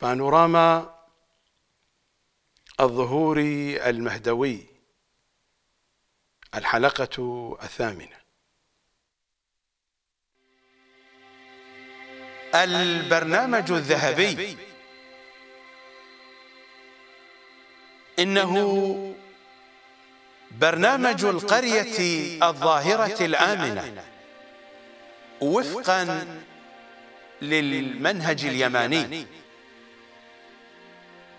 بانوراما الظهور المهدوي الحلقة الثامنة البرنامج الذهبي إنه برنامج القرية الظاهرة الآمنة وفقا للمنهج اليماني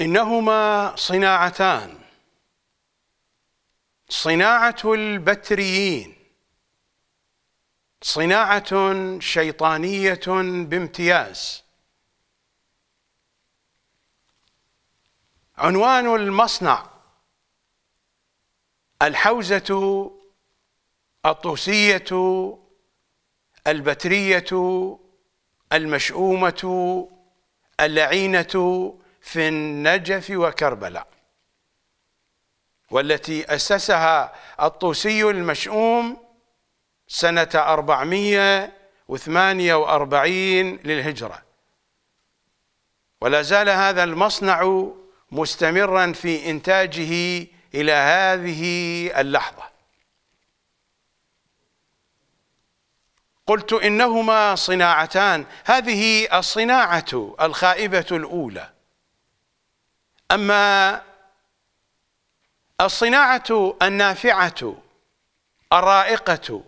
إنهما صناعتان صناعة البتريين صناعة شيطانية بامتياز عنوان المصنع الحوزة الطوسية البترية المشؤومة اللعينة في النجف وكربلاء والتي أسسها الطوسي المشؤوم سنة 448 للهجرة ولا زال هذا المصنع مستمرا في إنتاجه إلى هذه اللحظة قلت إنهما صناعتان هذه الصناعة الخائبة الأولى أما الصناعة النافعة الرائقة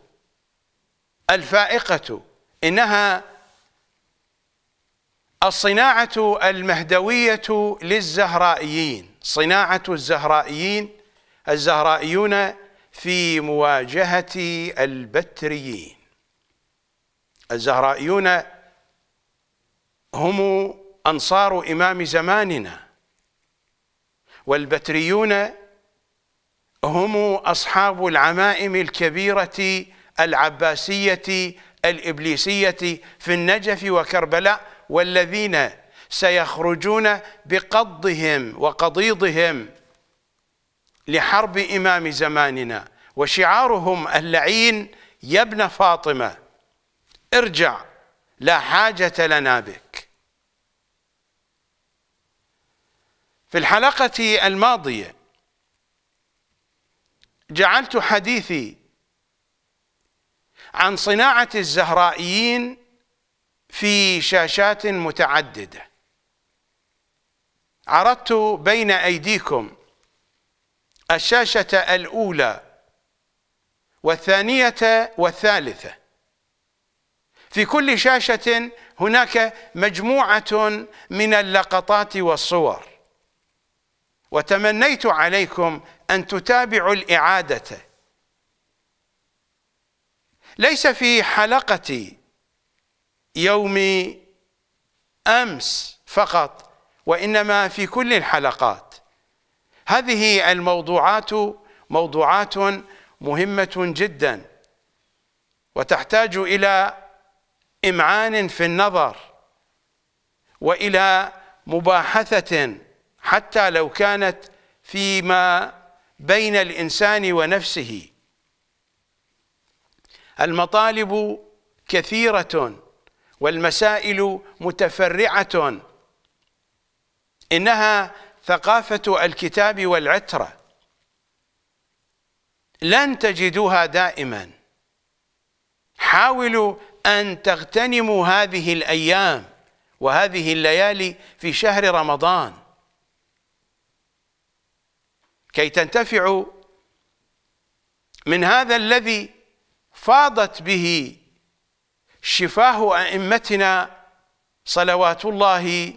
الفائقة إنها الصناعة المهدوية للزهرائيين صناعة الزهرائيين الزهرائيون في مواجهة البتريين الزهرائيون هم أنصار إمام زماننا والبتريون هم أصحاب العمائم الكبيرة العباسية الإبليسية في النجف وكربلاء والذين سيخرجون بقضهم وقضيضهم لحرب إمام زماننا وشعارهم اللعين يا ابن فاطمة ارجع لا حاجة لنا بك في الحلقة الماضية جعلت حديثي عن صناعة الزهرائيين في شاشات متعددة عرضت بين أيديكم الشاشة الأولى والثانية والثالثة في كل شاشة هناك مجموعة من اللقطات والصور وتمنيت عليكم أن تتابعوا الإعادة ليس في حلقة يوم أمس فقط وإنما في كل الحلقات هذه الموضوعات موضوعات مهمة جدا وتحتاج إلى إمعان في النظر وإلى مباحثة حتى لو كانت فيما بين الإنسان ونفسه المطالب كثيرة والمسائل متفرعة إنها ثقافة الكتاب والعترة لن تجدوها دائما حاولوا أن تغتنموا هذه الأيام وهذه الليالي في شهر رمضان كي تنتفعوا من هذا الذي فاضت به شفاه أئمتنا صلوات الله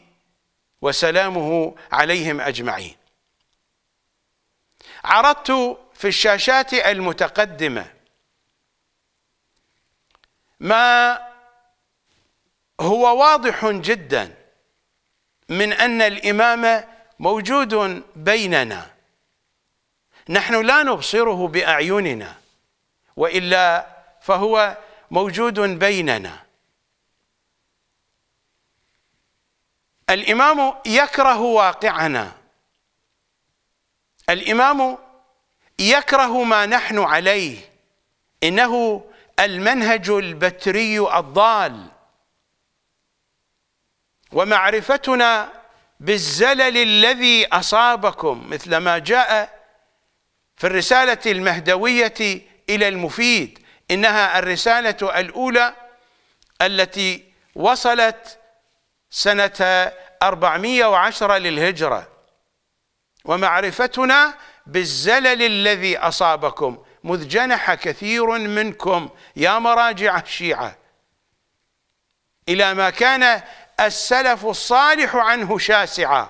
وسلامه عليهم أجمعين عرضت في الشاشات المتقدمة ما هو واضح جدا من أن الإمام موجود بيننا نحن لا نبصره بأعيننا وإلا فهو موجود بيننا الإمام يكره واقعنا الإمام يكره ما نحن عليه إنه المنهج البتري الضال ومعرفتنا بالزلل الذي أصابكم مثل ما جاء في الرسالة المهدوية إلى المفيد إنها الرسالة الأولى التي وصلت سنة 410 للهجرة ومعرفتنا بالزلل الذي أصابكم مذ جنح كثير منكم يا مراجع الشيعة إلى ما كان السلف الصالح عنه شاسعا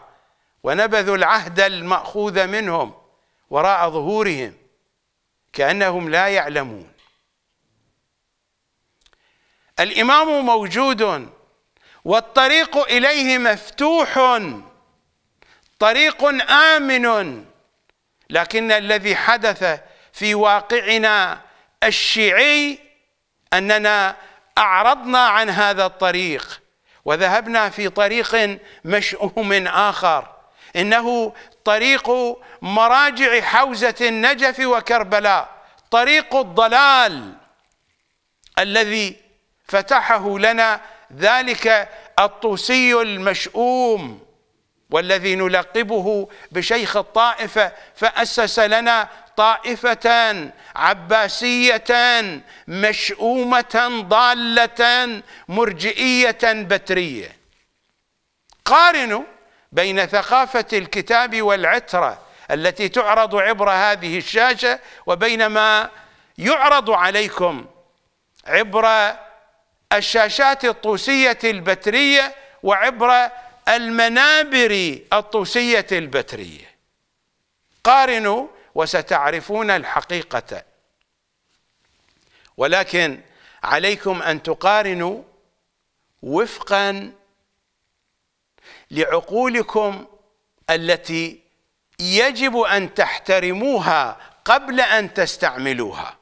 ونبذوا العهد المأخوذ منهم وراء ظهورهم كأنهم لا يعلمون الإمام موجود والطريق إليه مفتوح طريق آمن لكن الذي حدث في واقعنا الشيعي أننا أعرضنا عن هذا الطريق وذهبنا في طريق مشؤوم آخر إنه طريق مراجع حوزة النجف وكربلاء طريق الضلال الذي فتحه لنا ذلك الطوسي المشؤوم والذي نلقبه بشيخ الطائفة فأسس لنا طائفة عباسية مشؤومة ضالة مرجئية بترية قارنوا بين ثقافة الكتاب والعترة التي تعرض عبر هذه الشاشة وبين ما يعرض عليكم عبر الشاشات الطوسية البترية وعبر المنابر الطوسية البترية قارنوا وستعرفون الحقيقة ولكن عليكم أن تقارنوا وفقا لعقولكم التي يجب أن تحترموها قبل أن تستعملوها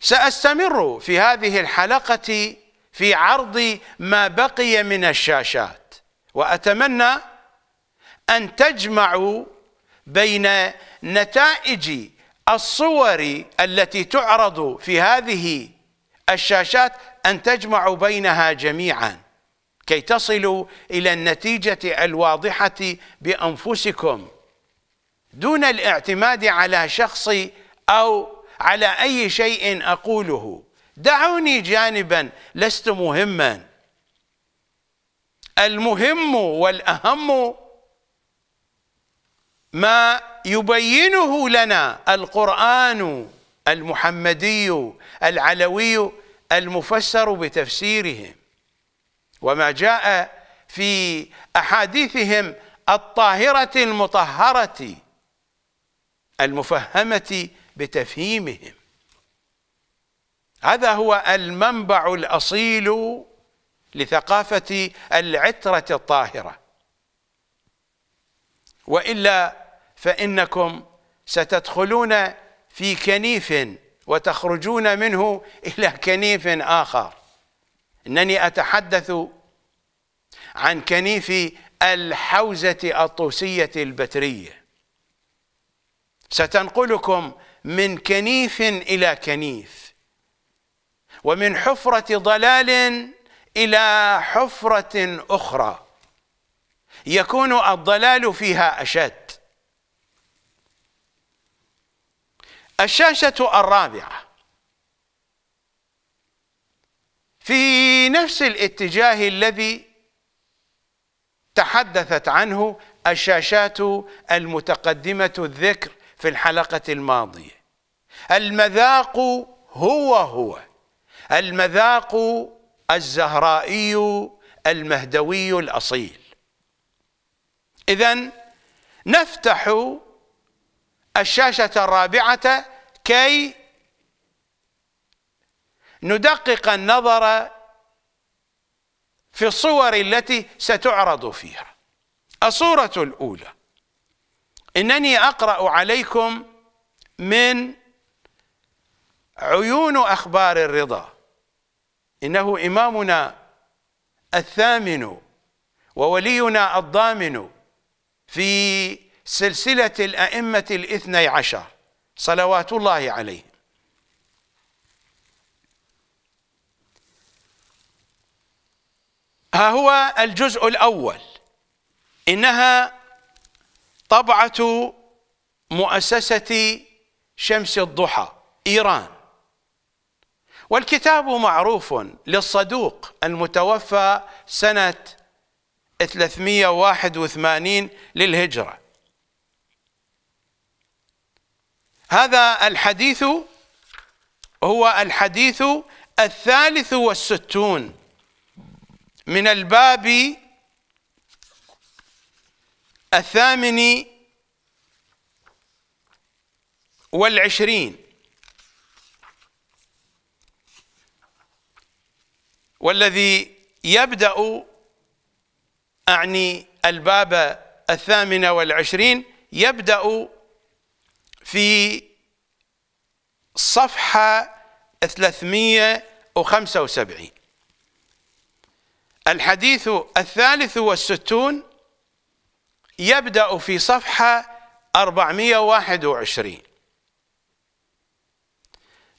سأستمر في هذه الحلقة في عرض ما بقي من الشاشات وأتمنى أن تجمعوا بين نتائج الصور التي تعرض في هذه الشاشات أن تجمعوا بينها جميعا كي تصلوا إلى النتيجة الواضحة بأنفسكم دون الاعتماد على شخصي أو على أي شيء أقوله دعوني جانبا لست مهما المهم والأهم ما يبينه لنا القرآن المحمدي العلوي المفسر بتفسيرهم وما جاء في أحاديثهم الطاهرة المطهرة المفهمة بتفهيمهم هذا هو المنبع الأصيل لثقافة العترة الطاهرة وإلا فإنكم ستدخلون في كنيف وتخرجون منه إلى كنيف آخر إنني أتحدث عن كنيف الحوزة الطوسية البترية ستنقلكم من كنيف إلى كنيف ومن حفرة ضلال إلى حفرة أخرى يكون الضلال فيها أشد الشاشة الرابعة في نفس الاتجاه الذي تحدثت عنه الشاشات المتقدمة الذكر في الحلقة الماضية المذاق هو هو المذاق الزهرائي المهدوي الأصيل إذا نفتح الشاشة الرابعة كي ندقق النظر في الصور التي ستعرض فيها الصورة الأولى إنني أقرأ عليكم من عيون أخبار الرضا إنه إمامنا الثامن وولينا الضامن في سلسلة الأئمة الاثني عشر صلوات الله عليهم ها هو الجزء الأول إنها طبعة مؤسسة شمس الضحى إيران والكتاب معروف للصدوق المتوفى سنة 381 للهجرة هذا الحديث هو الحديث الثالث والستون من الباب الثامن والعشرين والذي يبدأ أعني الباب الثامن والعشرين يبدأ في صفحة 375 الحديث الثالث والستون يبدأ في صفحة 421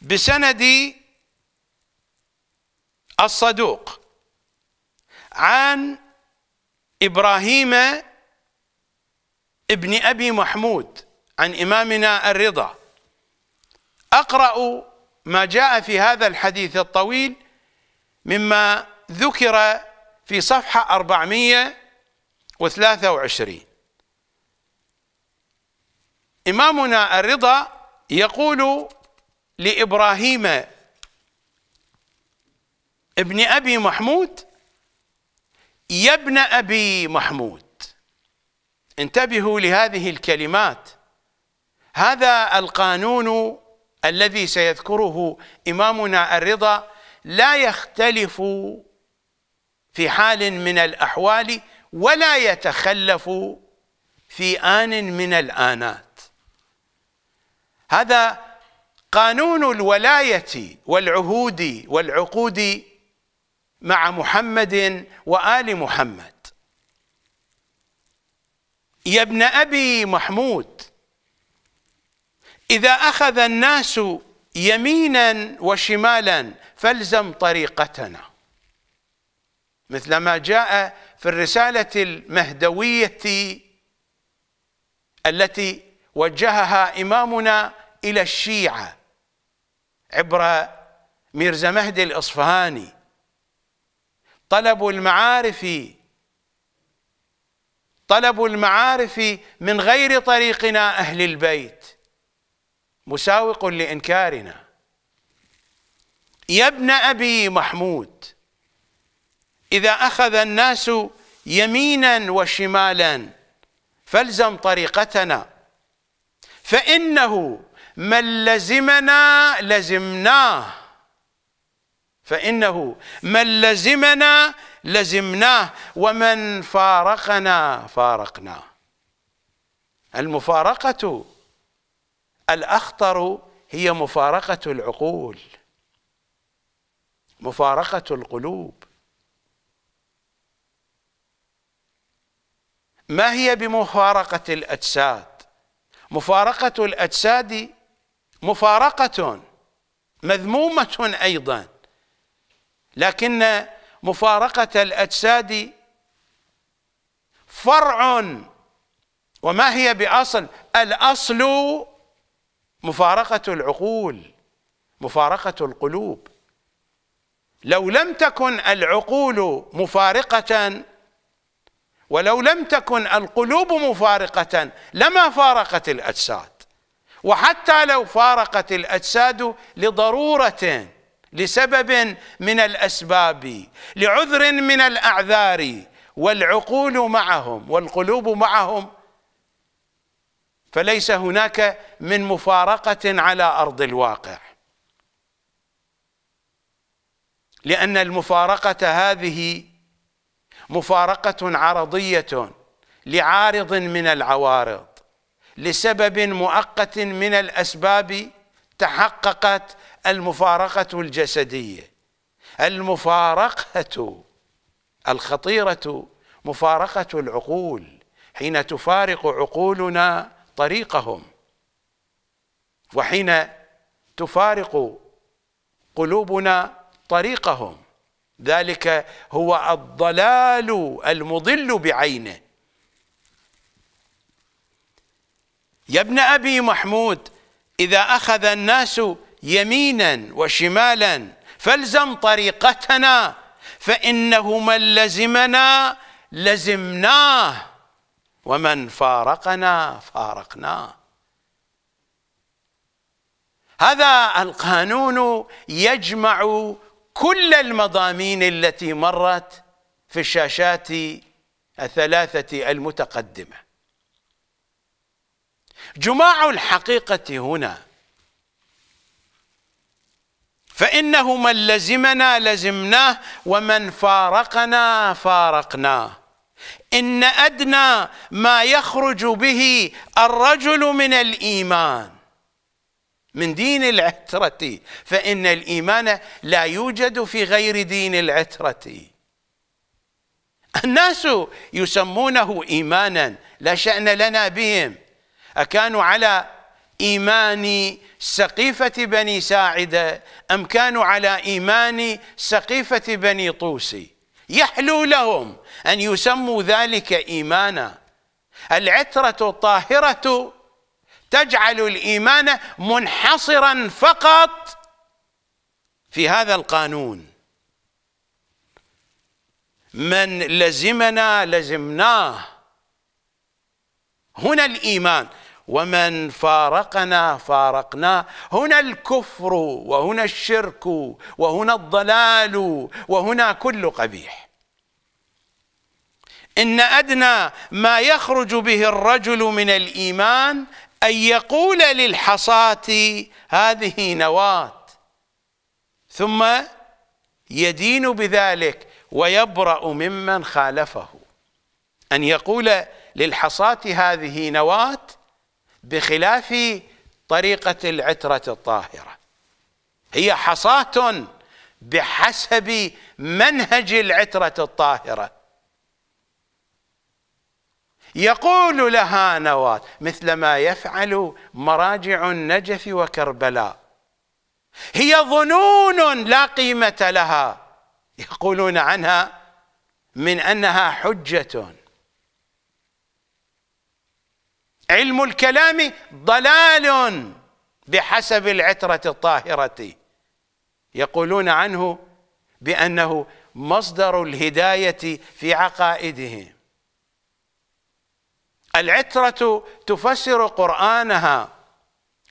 بسند الصدوق عن إبراهيم ابن أبي محمود عن إمامنا الرضا أقرأ ما جاء في هذا الحديث الطويل مما ذكر في صفحة 423 إمامنا الرضا يقول لإبراهيم ابن أبي محمود يا ابن أبي محمود انتبهوا لهذه الكلمات هذا القانون الذي سيذكره إمامنا الرضا لا يختلف في حال من الأحوال ولا يتخلف في آن من الآنات هذا قانون الولاية والعهود والعقود مع محمد وآل محمد يا ابن أبي محمود إذا أخذ الناس يمينا وشمالا فالزم طريقتنا مثل ما جاء في الرسالة المهدوية التي وجهها إمامنا إلى الشيعة عبر ميرزا مهدي الإصفهاني طلب المعارف طلب المعارف من غير طريقنا أهل البيت مساوق لإنكارنا يا ابن أبي محمود إذا أخذ الناس يمينا وشمالا فالزم طريقتنا فإنه من لزمنا لزمناه فإنه من لزمنا لزمناه ومن فارقنا فارقناه المفارقة الأخطر هي مفارقة العقول مفارقة القلوب ما هي بمفارقة الأجساد مفارقة الأجساد مفارقة مذمومة أيضا لكن مفارقة الأجساد فرع وما هي بأصل الأصل مفارقة العقول مفارقة القلوب لو لم تكن العقول مفارقة ولو لم تكن القلوب مفارقة لما فارقت الأجساد وحتى لو فارقت الأجساد لضرورة لسبب من الأسباب لعذر من الأعذار والعقول معهم والقلوب معهم فليس هناك من مفارقة على أرض الواقع لأن المفارقة هذه مفارقة عرضية لعارض من العوارض لسبب مؤقت من الأسباب تحققت المفارقة الجسدية المفارقة الخطيرة مفارقة العقول حين تفارق عقولنا طريقهم وحين تفارق قلوبنا طريقهم ذلك هو الضلال المضل بعينه يا ابن ابي محمود اذا اخذ الناس يمينا وشمالا فالزم طريقتنا فانه من لزمنا لزمناه ومن فارقنا فارقناه هذا القانون يجمع كل المضامين التي مرت في الشاشات الثلاثة المتقدمة جماع الحقيقة هنا فإنه من لزمنا لزمناه ومن فارقنا فارقناه إن أدنى ما يخرج به الرجل من الإيمان من دين العترة فإن الإيمان لا يوجد في غير دين العترة الناس يسمونه إيمانا لا شأن لنا بهم أكانوا على إيمان سقيفة بني ساعدة أم كانوا على إيمان سقيفة بني طوسي يحلو لهم أن يسموا ذلك إيمانا العترة الطاهرة تجعل الإيمان منحصرا فقط في هذا القانون من لزمنا لزمناه هنا الإيمان ومن فارقنا فارقنا هنا الكفر وهنا الشرك وهنا الضلال وهنا كل قبيح إن أدنى ما يخرج به الرجل من الإيمان أن يقول للحصاة هذه نواة ثم يدين بذلك ويبرأ ممن خالفه أن يقول للحصاة هذه نواة بخلاف طريقة العترة الطاهرة هي حصاة بحسب منهج العترة الطاهرة يقول لها نواة مثل ما يفعل مراجع النجف وكربلاء هي ظنون لا قيمة لها يقولون عنها من أنها حجة علم الكلام ضلال بحسب العترة الطاهرة يقولون عنه بأنه مصدر الهداية في عقائدهم العترة تفسر قرآنها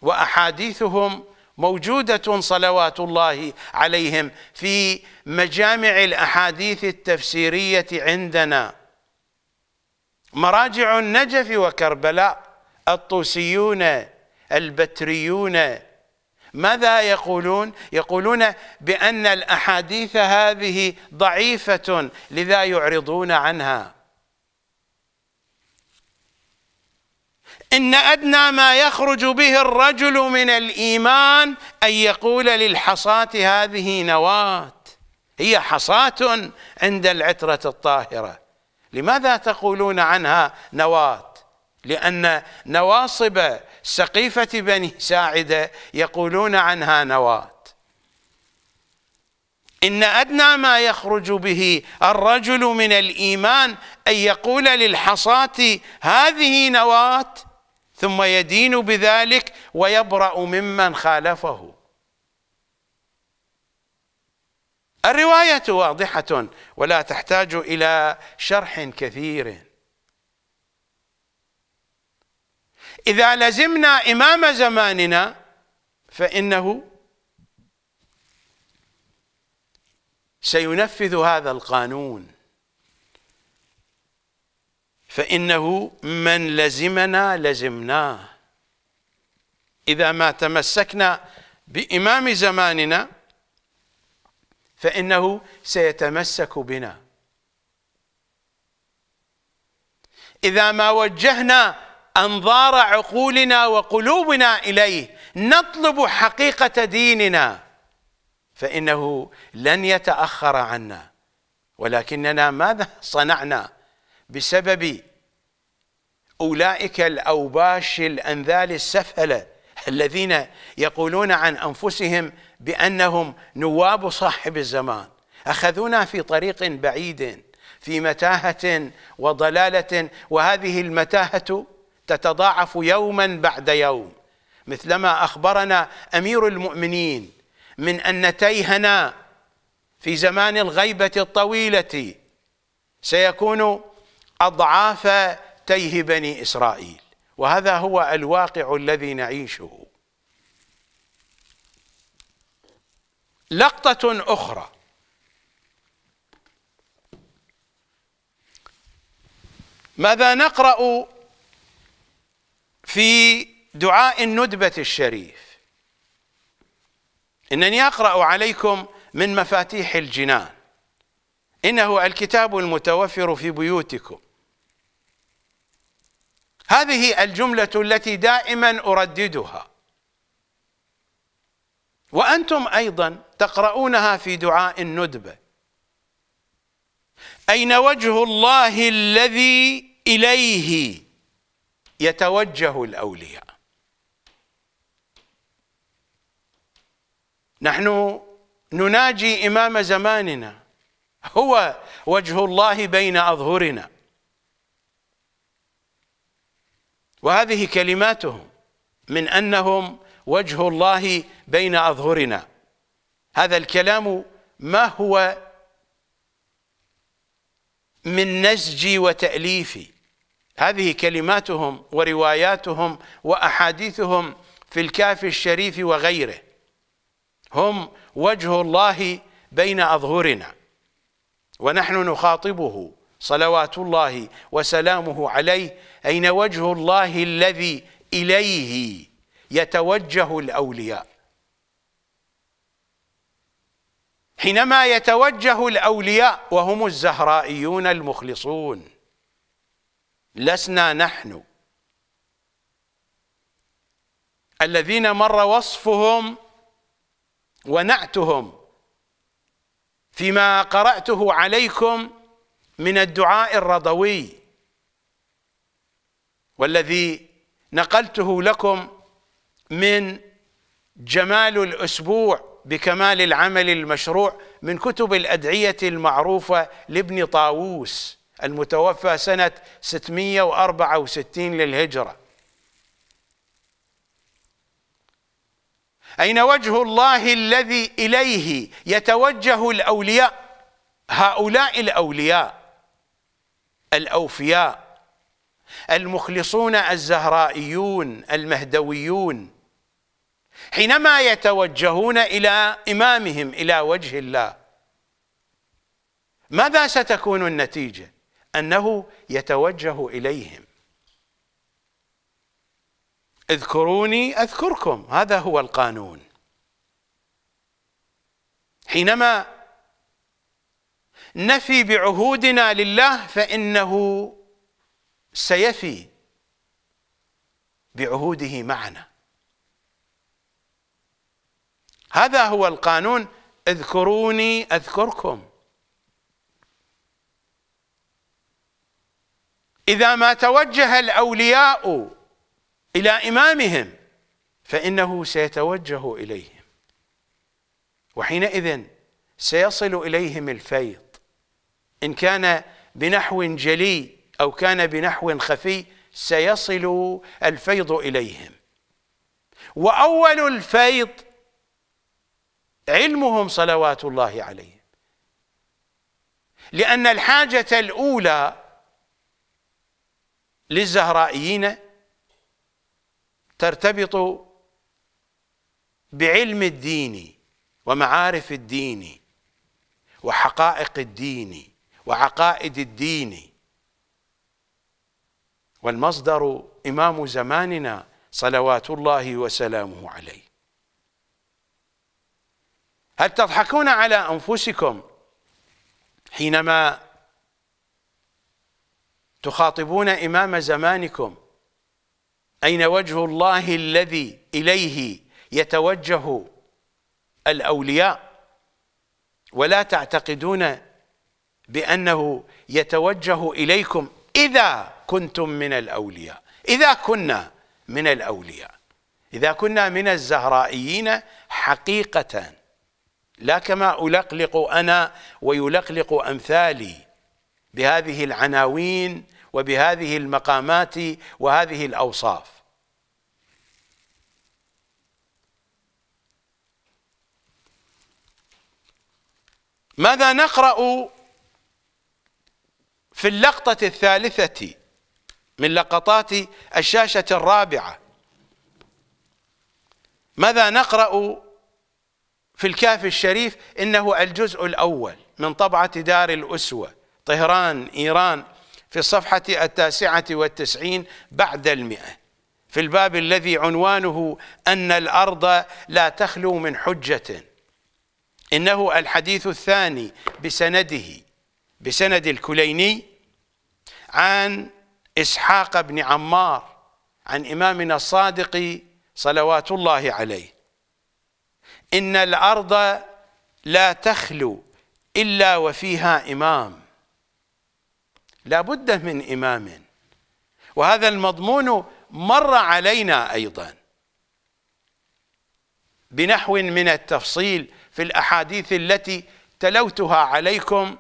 وأحاديثهم موجودة صلوات الله عليهم في مجامع الأحاديث التفسيرية عندنا مراجع النجف وكربلاء الطوسيون البتريون ماذا يقولون؟ يقولون بأن الأحاديث هذه ضعيفة لذا يعرضون عنها إن أدنى ما يخرج به الرجل من الإيمان أن يقول للحصاة هذه نواة هي حصاة عند العترة الطاهرة لماذا تقولون عنها نواة لأن نواصب سقيفة بني ساعدة يقولون عنها نواة إن أدنى ما يخرج به الرجل من الإيمان أن يقول للحصاة هذه نواة ثم يدين بذلك ويبرأ ممن خالفه الرواية واضحة ولا تحتاج إلى شرح كثير إذا لزمنا إمام زماننا فإنه سينفذ هذا القانون فإنه من لزمنا لزمناه إذا ما تمسكنا بإمام زماننا فإنه سيتمسك بنا إذا ما وجهنا أنظار عقولنا وقلوبنا إليه نطلب حقيقة ديننا فإنه لن يتأخر عنا ولكننا ماذا صنعنا بسبب أولئك الأوباش الأنذال السفهلة الذين يقولون عن أنفسهم بأنهم نواب صاحب الزمان أخذونا في طريق بعيد في متاهة وضلالة وهذه المتاهة تتضاعف يوما بعد يوم مثلما اخبرنا امير المؤمنين من ان تيهنا في زمان الغيبه الطويله سيكون اضعاف تيه بني اسرائيل وهذا هو الواقع الذي نعيشه لقطه اخرى ماذا نقرا في دعاء الندبة الشريف إنني أقرأ عليكم من مفاتيح الجنان إنه الكتاب المتوفر في بيوتكم هذه الجملة التي دائما أرددها وأنتم أيضا تقرؤونها في دعاء الندبة أين وجه الله الذي إليه يتوجه الاولياء نحن نناجي امام زماننا هو وجه الله بين اظهرنا وهذه كلماتهم من انهم وجه الله بين اظهرنا هذا الكلام ما هو من نسجي وتاليفي هذه كلماتهم ورواياتهم وأحاديثهم في الكاف الشريف وغيره هم وجه الله بين أظهرنا ونحن نخاطبه صلوات الله وسلامه عليه أين وجه الله الذي إليه يتوجه الأولياء حينما يتوجه الأولياء وهم الزهرائيون المخلصون لسنا نحن الذين مر وصفهم ونعتهم فيما قرأته عليكم من الدعاء الرضوي والذي نقلته لكم من جمال الأسبوع بكمال العمل المشروع من كتب الأدعية المعروفة لابن طاووس المتوفى سنة 664 للهجرة أين وجه الله الذي إليه يتوجه الأولياء هؤلاء الأولياء الأوفياء المخلصون الزهرائيون المهدويون حينما يتوجهون إلى إمامهم إلى وجه الله ماذا ستكون النتيجة أنه يتوجه إليهم اذكروني أذكركم هذا هو القانون حينما نفي بعهودنا لله فإنه سيفي بعهوده معنا هذا هو القانون اذكروني أذكركم إذا ما توجه الأولياء إلى إمامهم فإنه سيتوجه إليهم وحينئذ سيصل إليهم الفيض إن كان بنحو جلي أو كان بنحو خفي سيصل الفيض إليهم وأول الفيض علمهم صلوات الله عليهم لأن الحاجة الأولى للزهرائيين ترتبط بعلم الدين ومعارف الدين وحقائق الدين وعقائد الدين والمصدر إمام زماننا صلوات الله وسلامه عليه هل تضحكون على أنفسكم حينما تخاطبون إمام زمانكم أين وجه الله الذي إليه يتوجه الأولياء ولا تعتقدون بأنه يتوجه إليكم إذا كنتم من الأولياء إذا كنا من الأولياء إذا كنا من الزهرائيين حقيقة لا كما ألقلق أنا ويلقلق أمثالي بهذه العناوين وبهذه المقامات وهذه الأوصاف ماذا نقرأ في اللقطة الثالثة من لقطات الشاشة الرابعة ماذا نقرأ في الكاف الشريف إنه الجزء الأول من طبعة دار الأسوة طهران إيران في الصفحة التاسعة والتسعين بعد المئة في الباب الذي عنوانه أن الأرض لا تخلو من حجة إنه الحديث الثاني بسنده بسند الكليني عن إسحاق بن عمار عن إمامنا الصادق صلوات الله عليه إن الأرض لا تخلو إلا وفيها إمام لا بد من إمام وهذا المضمون مر علينا أيضا بنحو من التفصيل في الأحاديث التي تلوتها عليكم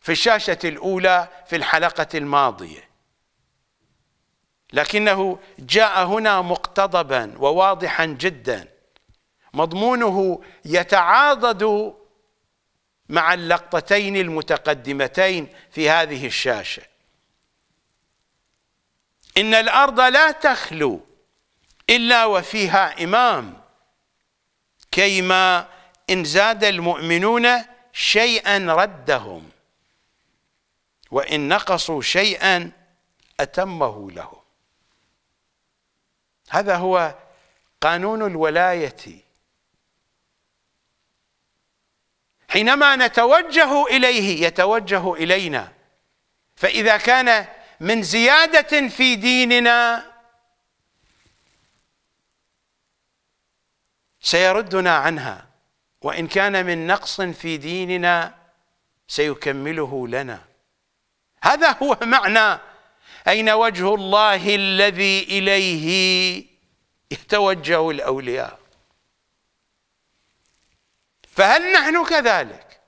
في الشاشة الأولى في الحلقة الماضية لكنه جاء هنا مقتضبا وواضحا جدا مضمونه يتعاضد مع اللقطتين المتقدمتين في هذه الشاشة إن الأرض لا تخلو إلا وفيها إمام كيما إن زاد المؤمنون شيئا ردهم وإن نقصوا شيئا أتمه لهم هذا هو قانون الولاية حينما نتوجه اليه يتوجه الينا فاذا كان من زياده في ديننا سيردنا عنها وان كان من نقص في ديننا سيكمله لنا هذا هو معنى اين وجه الله الذي اليه يتوجه الاولياء فهل نحن كذلك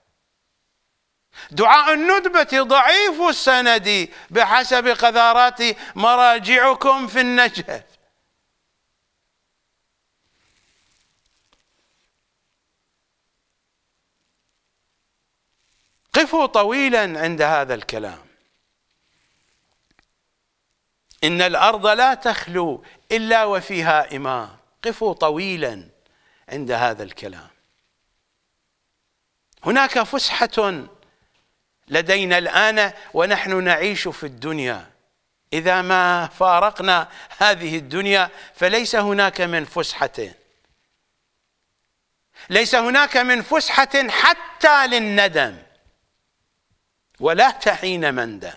دعاء الندبة ضعيف السند بحسب قذارات مراجعكم في النجف قفوا طويلا عند هذا الكلام إن الأرض لا تخلو إلا وفيها إمام قفوا طويلا عند هذا الكلام هناك فسحة لدينا الآن ونحن نعيش في الدنيا إذا ما فارقنا هذه الدنيا فليس هناك من فسحة ليس هناك من فسحة حتى للندم ولا تحين مندم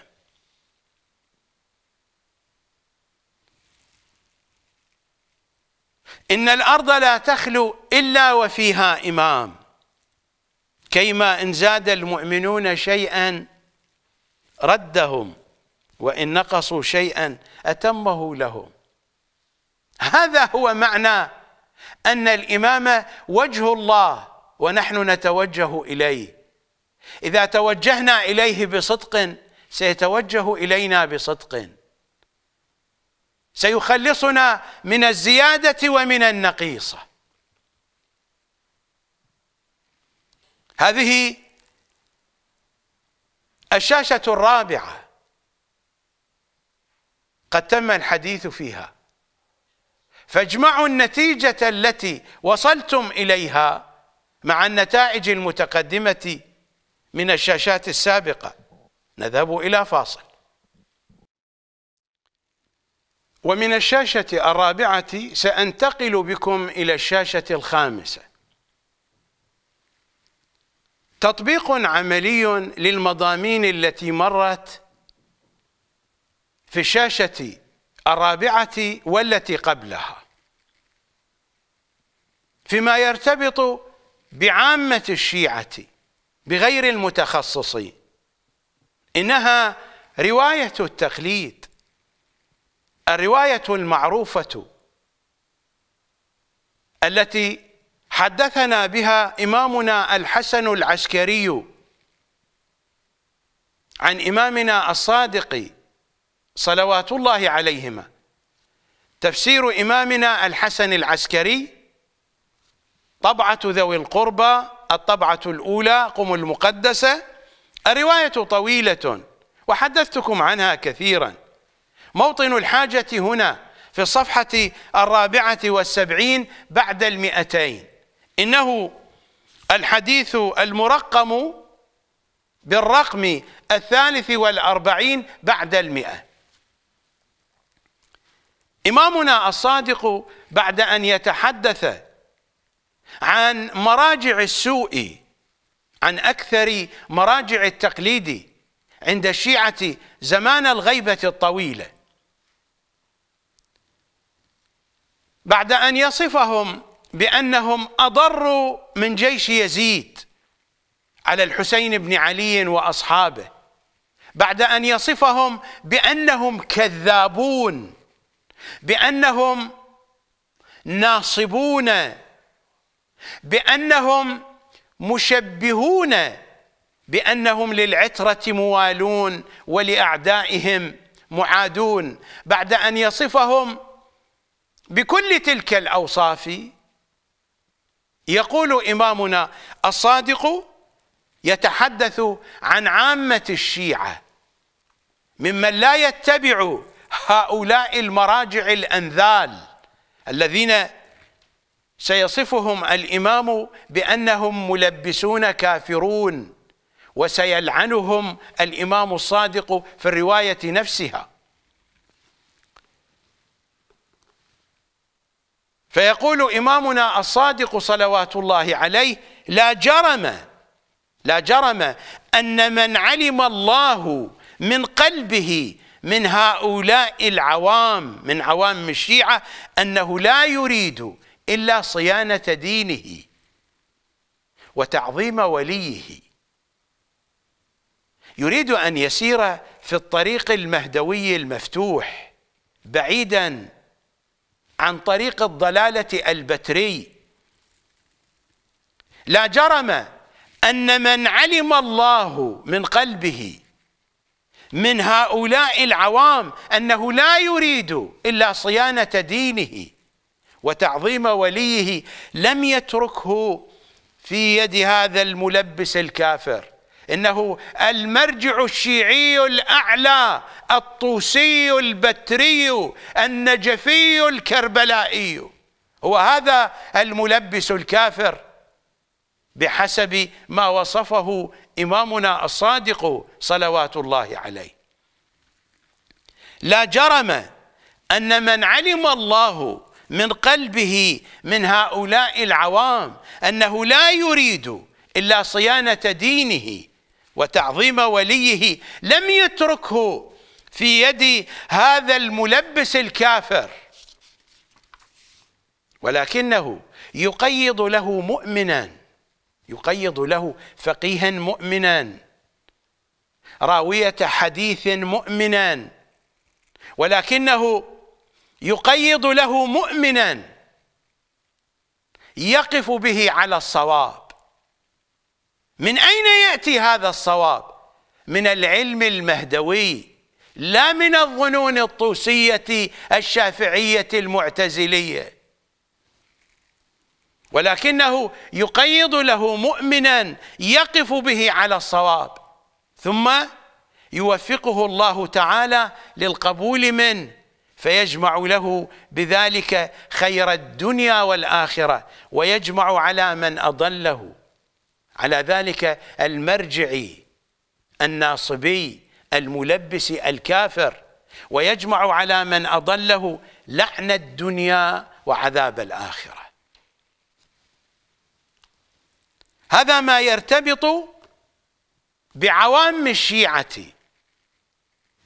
إن الأرض لا تخلو إلا وفيها إمام كيما إن زاد المؤمنون شيئا ردهم وإن نقصوا شيئا أتمه لهم هذا هو معنى أن الإمامة وجه الله ونحن نتوجه إليه إذا توجهنا إليه بصدق سيتوجه إلينا بصدق سيخلصنا من الزيادة ومن النقيصه هذه الشاشة الرابعة قد تم الحديث فيها فاجمعوا النتيجة التي وصلتم إليها مع النتائج المتقدمة من الشاشات السابقة نذهب إلى فاصل ومن الشاشة الرابعة سأنتقل بكم إلى الشاشة الخامسة تطبيق عملي للمضامين التي مرت في الشاشة الرابعة والتي قبلها فيما يرتبط بعامة الشيعة بغير المتخصصين إنها رواية التقليد الرواية المعروفة التي حدثنا بها إمامنا الحسن العسكري عن إمامنا الصادق صلوات الله عليهما تفسير إمامنا الحسن العسكري طبعة ذوي القربى الطبعة الأولى قم المقدسة الرواية طويلة وحدثتكم عنها كثيرا موطن الحاجة هنا في الصفحة الرابعة والسبعين بعد المئتين إنه الحديث المرقم بالرقم الثالث والأربعين بعد المئة إمامنا الصادق بعد أن يتحدث عن مراجع السوء عن أكثر مراجع التقليد عند الشيعة زمان الغيبة الطويلة بعد أن يصفهم بأنهم أضروا من جيش يزيد على الحسين بن علي وأصحابه بعد أن يصفهم بأنهم كذابون بأنهم ناصبون بأنهم مشبهون بأنهم للعترة موالون ولأعدائهم معادون بعد أن يصفهم بكل تلك الأوصاف يقول إمامنا الصادق يتحدث عن عامة الشيعة ممن لا يتبع هؤلاء المراجع الأنذال الذين سيصفهم الإمام بأنهم ملبسون كافرون وسيلعنهم الإمام الصادق في الرواية نفسها فيقول إمامنا الصادق صلوات الله عليه لا جرم لا جرم أن من علم الله من قلبه من هؤلاء العوام من عوام الشيعة أنه لا يريد إلا صيانة دينه وتعظيم وليه يريد أن يسير في الطريق المهدوي المفتوح بعيداً عن طريق الضلالة البتري لا جرم أن من علم الله من قلبه من هؤلاء العوام أنه لا يريد إلا صيانة دينه وتعظيم وليه لم يتركه في يد هذا الملبس الكافر انه المرجع الشيعي الاعلى الطوسي البتري النجفي الكربلائي هو هذا الملبس الكافر بحسب ما وصفه امامنا الصادق صلوات الله عليه لا جرم ان من علم الله من قلبه من هؤلاء العوام انه لا يريد الا صيانه دينه وتعظيم وليه لم يتركه في يد هذا الملبس الكافر ولكنه يقيض له مؤمنا يقيض له فقيها مؤمنا راوية حديث مؤمنا ولكنه يقيض له مؤمنا يقف به على الصواب من أين يأتي هذا الصواب من العلم المهدوي لا من الظنون الطوسية الشافعية المعتزلية ولكنه يقيض له مؤمنا يقف به على الصواب ثم يوفقه الله تعالى للقبول منه فيجمع له بذلك خير الدنيا والآخرة ويجمع على من أضله على ذلك المرجعي الناصبي الملبس الكافر ويجمع على من أضله لعن الدنيا وعذاب الآخرة هذا ما يرتبط بعوام الشيعة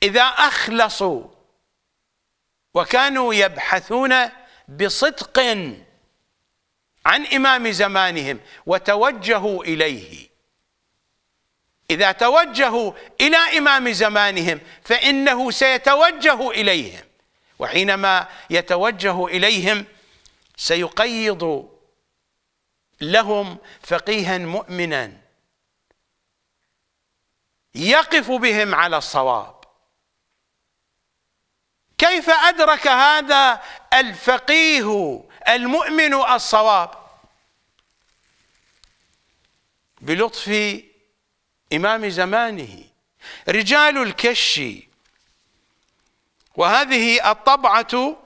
إذا أخلصوا وكانوا يبحثون بصدق عن إمام زمانهم وتوجهوا إليه إذا توجهوا إلى إمام زمانهم فإنه سيتوجه إليهم وحينما يتوجه إليهم سيقيض لهم فقيها مؤمنا يقف بهم على الصواب كيف أدرك هذا الفقيه المؤمن الصواب بلطف إمام زمانه رجال الكش وهذه الطبعة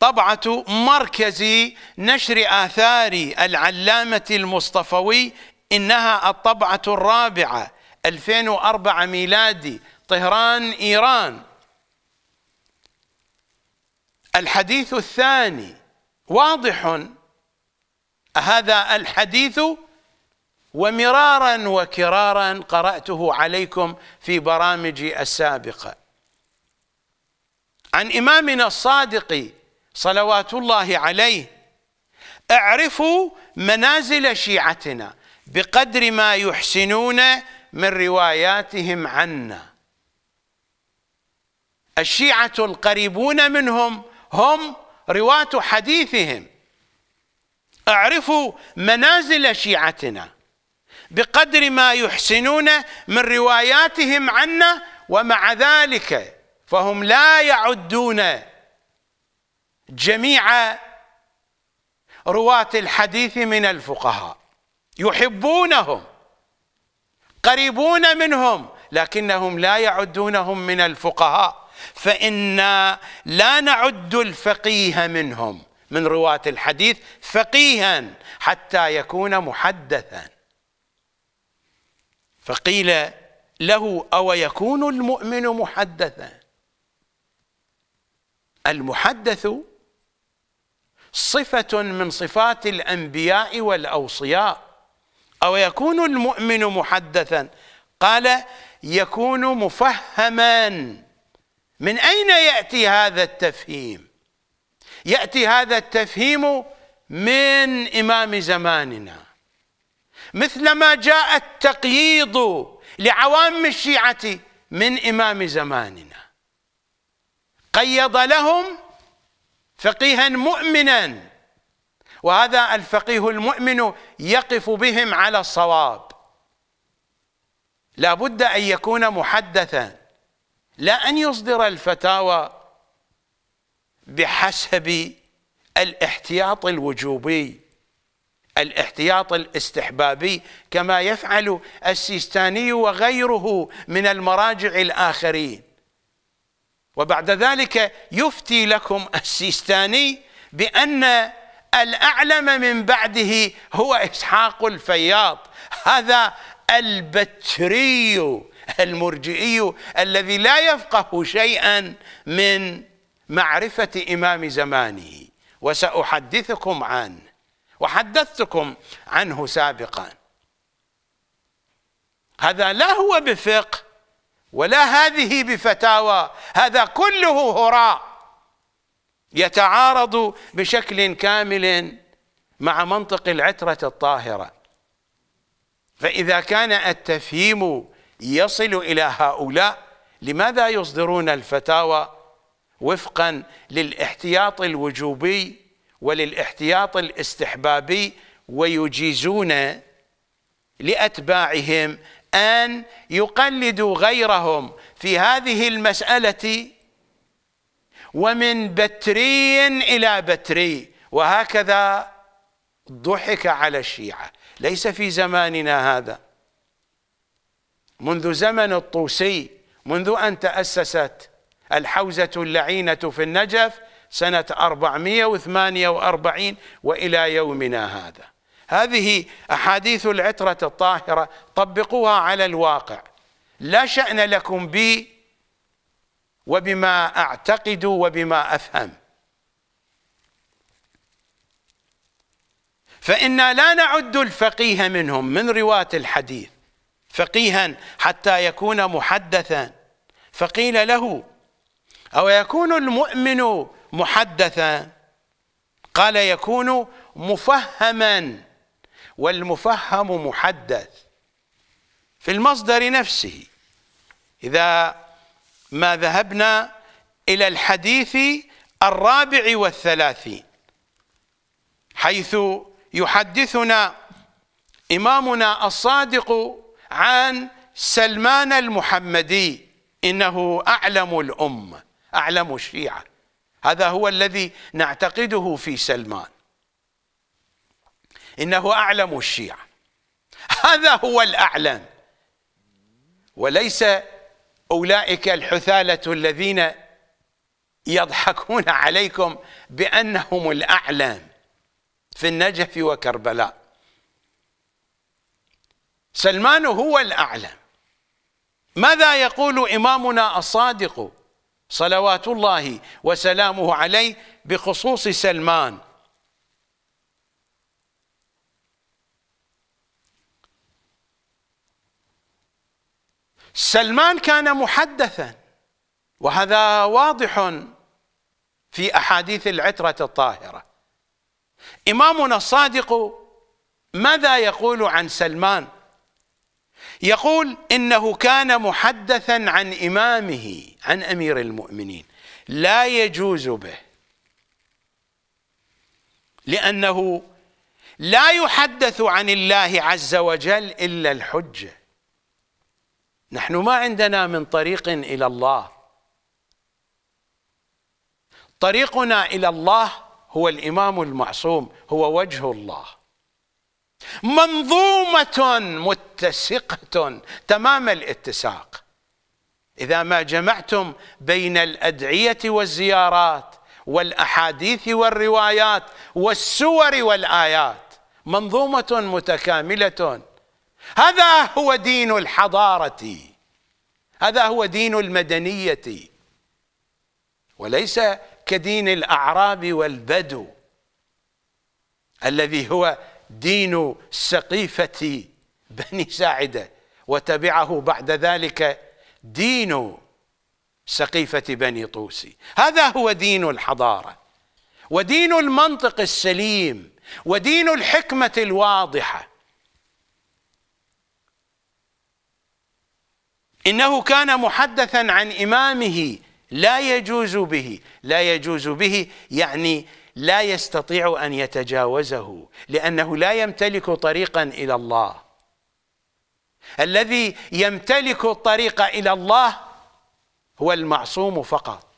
طبعة مركز نشر آثار العلامة المصطفوي إنها الطبعة الرابعة 2004 ميلادي طهران إيران الحديث الثاني واضح هذا الحديث ومرارا وكرارا قرأته عليكم في برامجي السابقة عن إمامنا الصادق صلوات الله عليه اعرفوا منازل شيعتنا بقدر ما يحسنون من رواياتهم عنا الشيعة القريبون منهم هم رواة حديثهم اعرفوا منازل شيعتنا بقدر ما يحسنون من رواياتهم عنا ومع ذلك فهم لا يعدون جميع رواة الحديث من الفقهاء يحبونهم قريبون منهم لكنهم لا يعدونهم من الفقهاء فإنا لا نعد الفقيه منهم من رواة الحديث فقيها حتى يكون محدثا فقيل له أو يكون المؤمن محدثا المحدث صفة من صفات الأنبياء والأوصياء أو يكون المؤمن محدثا قال يكون مفهما من أين يأتي هذا التفهيم يأتي هذا التفهيم من إمام زماننا مثلما جاء التقييد لعوام الشيعة من إمام زماننا قيض لهم فقيها مؤمنا وهذا الفقيه المؤمن يقف بهم على الصواب لا بد أن يكون محدثا لا أن يصدر الفتاوى بحسب الاحتياط الوجوبي الاحتياط الاستحبابي كما يفعل السيستاني وغيره من المراجع الآخرين وبعد ذلك يفتي لكم السيستاني بأن الأعلم من بعده هو إسحاق الفياض هذا البتري المرجئي الذي لا يفقه شيئا من معرفة إمام زمانه وسأحدثكم عنه وحدثتكم عنه سابقا هذا لا هو بفقه ولا هذه بفتاوى هذا كله هراء يتعارض بشكل كامل مع منطق العترة الطاهرة فإذا كان التفهيم يصل إلى هؤلاء لماذا يصدرون الفتاوى وفقا للاحتياط الوجوبي وللاحتياط الاستحبابي ويجيزون لأتباعهم أن يقلدوا غيرهم في هذه المسألة ومن بتري إلى بتري وهكذا ضحك على الشيعة ليس في زماننا هذا منذ زمن الطوسي منذ أن تأسست الحوزة اللعينة في النجف سنة 448 وإلى يومنا هذا هذه أحاديث العترة الطاهرة طبقوها على الواقع لا شأن لكم بي وبما أعتقد وبما أفهم فإنا لا نعد الفقيه منهم من رواة الحديث فقيها حتى يكون محدثا فقيل له أو يكون المؤمن محدثا قال يكون مفهما والمفهم محدث في المصدر نفسه إذا ما ذهبنا إلى الحديث الرابع والثلاثين حيث يحدثنا إمامنا الصادق عن سلمان المحمدي إنه أعلم الأمة أعلم الشيعة هذا هو الذي نعتقده في سلمان إنه أعلم الشيعة هذا هو الأعلم وليس أولئك الحثالة الذين يضحكون عليكم بأنهم الأعلم في النجف وكربلاء سلمان هو الأعلى ماذا يقول إمامنا الصادق صلوات الله وسلامه عليه بخصوص سلمان سلمان كان محدثا وهذا واضح في أحاديث العترة الطاهرة إمامنا الصادق ماذا يقول عن سلمان؟ يقول إنه كان محدثا عن إمامه عن أمير المؤمنين لا يجوز به لأنه لا يحدث عن الله عز وجل إلا الحجة نحن ما عندنا من طريق إلى الله طريقنا إلى الله هو الإمام المعصوم هو وجه الله منظومة متسقة تمام الاتساق إذا ما جمعتم بين الأدعية والزيارات والأحاديث والروايات والسور والآيات منظومة متكاملة هذا هو دين الحضارة هذا هو دين المدنية وليس كدين الأعراب والبدو الذي هو دين سقيفة بني ساعدة وتبعه بعد ذلك دين سقيفة بني طوسي هذا هو دين الحضارة ودين المنطق السليم ودين الحكمة الواضحة إنه كان محدثا عن إمامه لا يجوز به لا يجوز به يعني لا يستطيع أن يتجاوزه لأنه لا يمتلك طريقا إلى الله الذي يمتلك الطريق إلى الله هو المعصوم فقط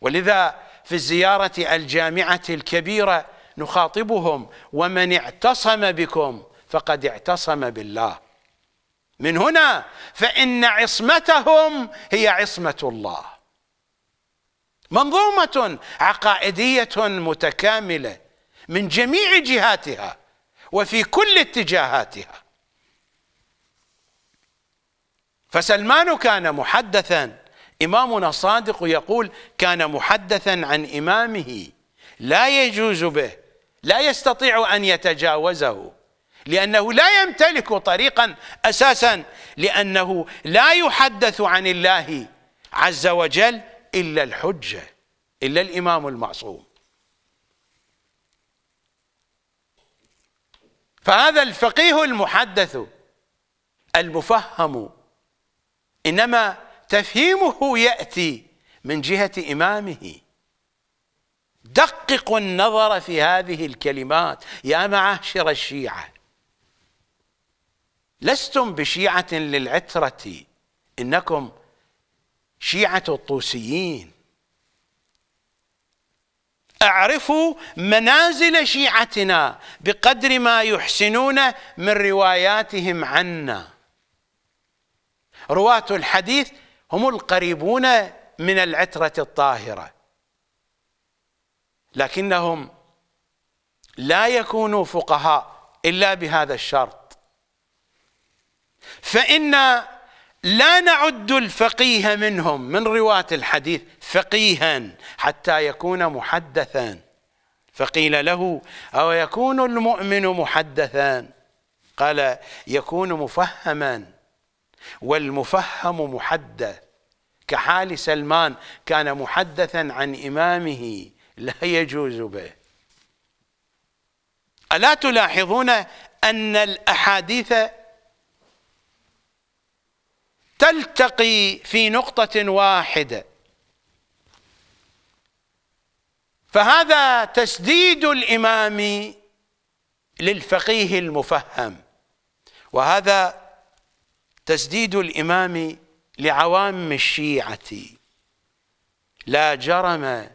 ولذا في الزيارة الجامعة الكبيرة نخاطبهم ومن اعتصم بكم فقد اعتصم بالله من هنا فإن عصمتهم هي عصمة الله منظومة عقائدية متكاملة من جميع جهاتها وفي كل اتجاهاتها فسلمان كان محدثا إمامنا الصادق يقول كان محدثا عن إمامه لا يجوز به لا يستطيع أن يتجاوزه لأنه لا يمتلك طريقا أساسا لأنه لا يحدث عن الله عز وجل إلا الحجة إلا الإمام المعصوم فهذا الفقيه المحدث المفهم إنما تفهيمه يأتي من جهة إمامه دققوا النظر في هذه الكلمات يا معاشر الشيعة لستم بشيعة للعترة إنكم شيعة الطوسيين اعرفوا منازل شيعتنا بقدر ما يحسنون من رواياتهم عنا رواة الحديث هم القريبون من العترة الطاهرة لكنهم لا يكونوا فقهاء إلا بهذا الشرط فإن لا نعد الفقيه منهم من رواة الحديث فقيها حتى يكون محدثا فقيل له أو يكون المؤمن محدثا قال يكون مفهما والمفهم محدث كحال سلمان كان محدثا عن إمامه لا يجوز به ألا تلاحظون أن الأحاديث تلتقي في نقطة واحدة فهذا تسديد الإمام للفقيه المفهم وهذا تسديد الإمام لعوام الشيعة لا جرم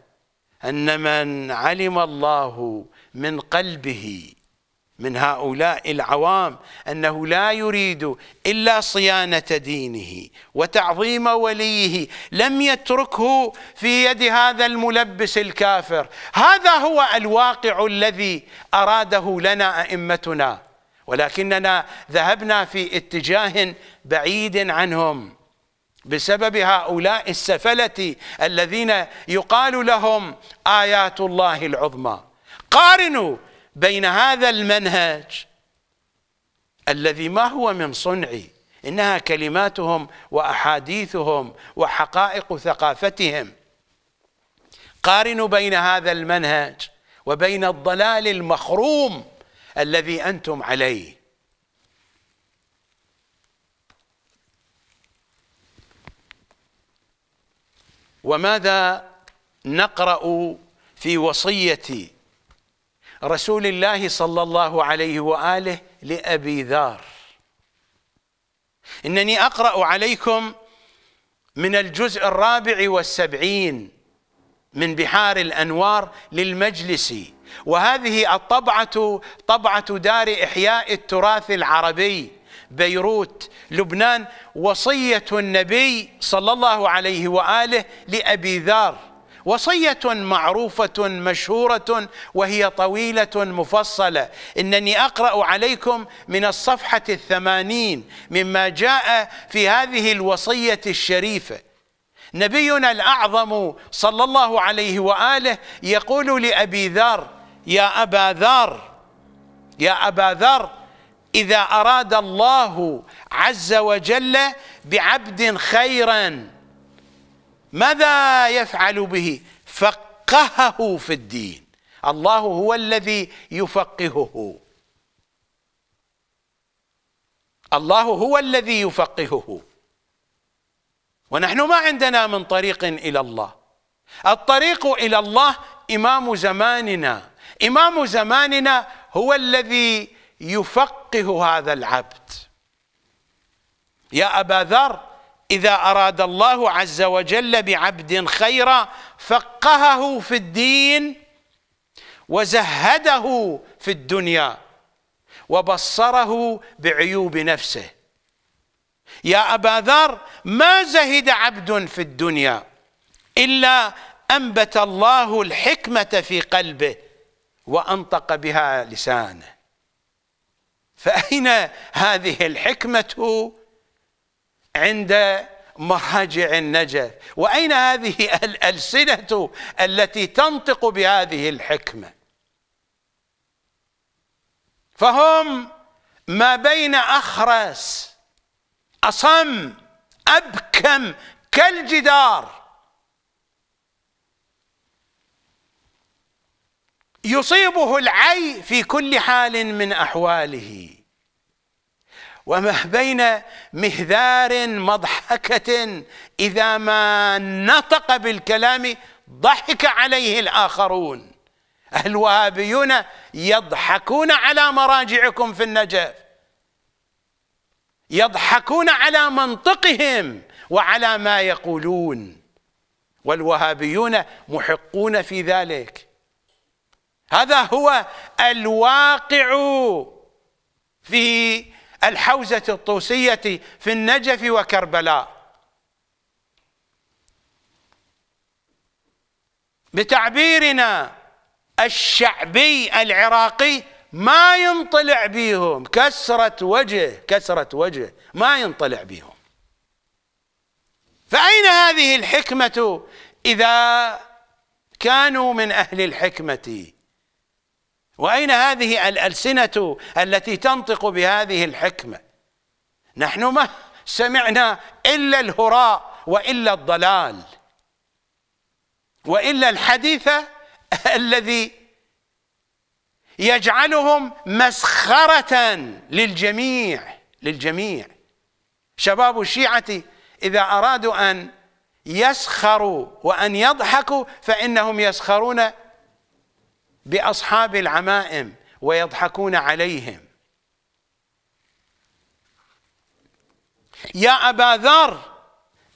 أن من علم الله من قلبه من هؤلاء العوام أنه لا يريد إلا صيانة دينه وتعظيم وليه لم يتركه في يد هذا الملبس الكافر هذا هو الواقع الذي أراده لنا أئمتنا ولكننا ذهبنا في اتجاه بعيد عنهم بسبب هؤلاء السفلة الذين يقال لهم آيات الله العظمى قارنوا بين هذا المنهج الذي ما هو من صنعي إنها كلماتهم وأحاديثهم وحقائق ثقافتهم قارنوا بين هذا المنهج وبين الضلال المخروم الذي أنتم عليه وماذا نقرأ في وصيتي رسول الله صلى الله عليه واله لابي ذر انني اقرا عليكم من الجزء الرابع والسبعين من بحار الانوار للمجلس وهذه الطبعه طبعه دار احياء التراث العربي بيروت لبنان وصيه النبي صلى الله عليه واله لابي ذر وصيه معروفه مشهوره وهي طويله مفصله انني اقرا عليكم من الصفحه الثمانين مما جاء في هذه الوصيه الشريفه نبينا الاعظم صلى الله عليه واله يقول لابي ذر يا ابا ذر يا ابا ذر اذا اراد الله عز وجل بعبد خيرا ماذا يفعل به فقهه في الدين الله هو الذي يفقهه الله هو الذي يفقهه ونحن ما عندنا من طريق إلى الله الطريق إلى الله إمام زماننا إمام زماننا هو الذي يفقه هذا العبد يا أبا ذر إذا أراد الله عز وجل بعبد خيرا فقهه في الدين وزهده في الدنيا وبصره بعيوب نفسه يا أبا ذر ما زهد عبد في الدنيا إلا أنبت الله الحكمة في قلبه وأنطق بها لسانه فأين هذه الحكمة عند مراجع النجف وأين هذه الألسنة التي تنطق بهذه الحكمة فهم ما بين أخرس أصم أبكم كالجدار يصيبه العي في كل حال من أحواله وما بين مهذار مضحكة إذا ما نطق بالكلام ضحك عليه الآخرون الوهابيون يضحكون على مراجعكم في النجف يضحكون على منطقهم وعلى ما يقولون والوهابيون محقون في ذلك هذا هو الواقع في الحوزة الطوسية في النجف وكربلاء بتعبيرنا الشعبي العراقي ما ينطلع بيهم كسرة وجه كسرة وجه ما ينطلع بيهم فأين هذه الحكمة إذا كانوا من أهل الحكمة واين هذه الالسنه التي تنطق بهذه الحكمه نحن ما سمعنا الا الهراء والا الضلال والا الحديث الذي يجعلهم مسخره للجميع للجميع شباب الشيعه اذا ارادوا ان يسخروا وان يضحكوا فانهم يسخرون باصحاب العمائم ويضحكون عليهم يا ابا ذر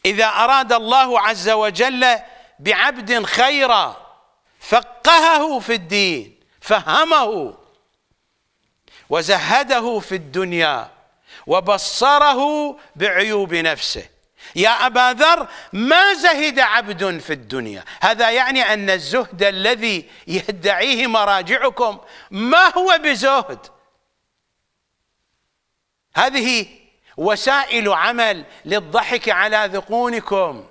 اذا اراد الله عز وجل بعبد خيرا فقهه في الدين فهمه وزهده في الدنيا وبصره بعيوب نفسه يا أبا ذر ما زهد عبد في الدنيا هذا يعني أن الزهد الذي يدعيه مراجعكم ما هو بزهد هذه وسائل عمل للضحك على ذقونكم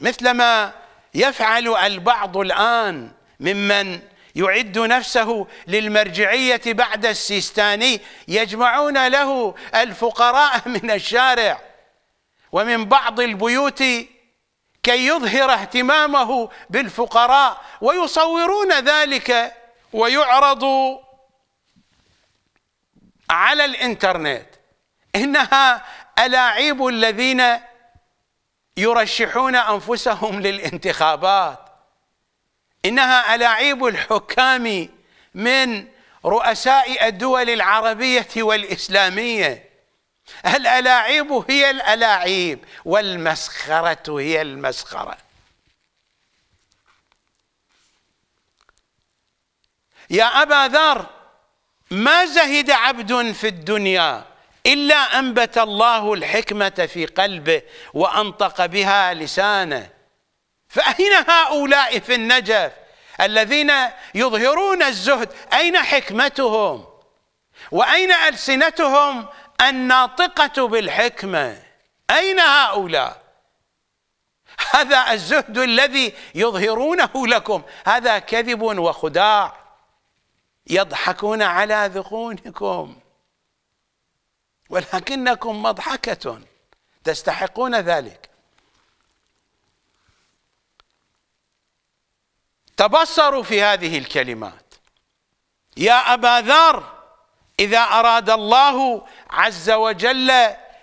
مثلما يفعل البعض الآن ممن يعد نفسه للمرجعية بعد السيستاني يجمعون له الفقراء من الشارع ومن بعض البيوت كي يظهر اهتمامه بالفقراء ويصورون ذلك ويعرض على الانترنت انها الاعيب الذين يرشحون انفسهم للانتخابات انها الاعيب الحكام من رؤساء الدول العربيه والاسلاميه الألاعيب هي الألاعيب والمسخرة هي المسخرة يا أبا ذر ما زهد عبد في الدنيا إلا أنبت الله الحكمة في قلبه وأنطق بها لسانه فأين هؤلاء في النجف الذين يظهرون الزهد أين حكمتهم وأين ألسنتهم الناطقة بالحكمة أين هؤلاء هذا الزهد الذي يظهرونه لكم هذا كذب وخداع يضحكون على ذقونكم ولكنكم مضحكة تستحقون ذلك تبصروا في هذه الكلمات يا أبا ذر إذا أراد الله عز وجل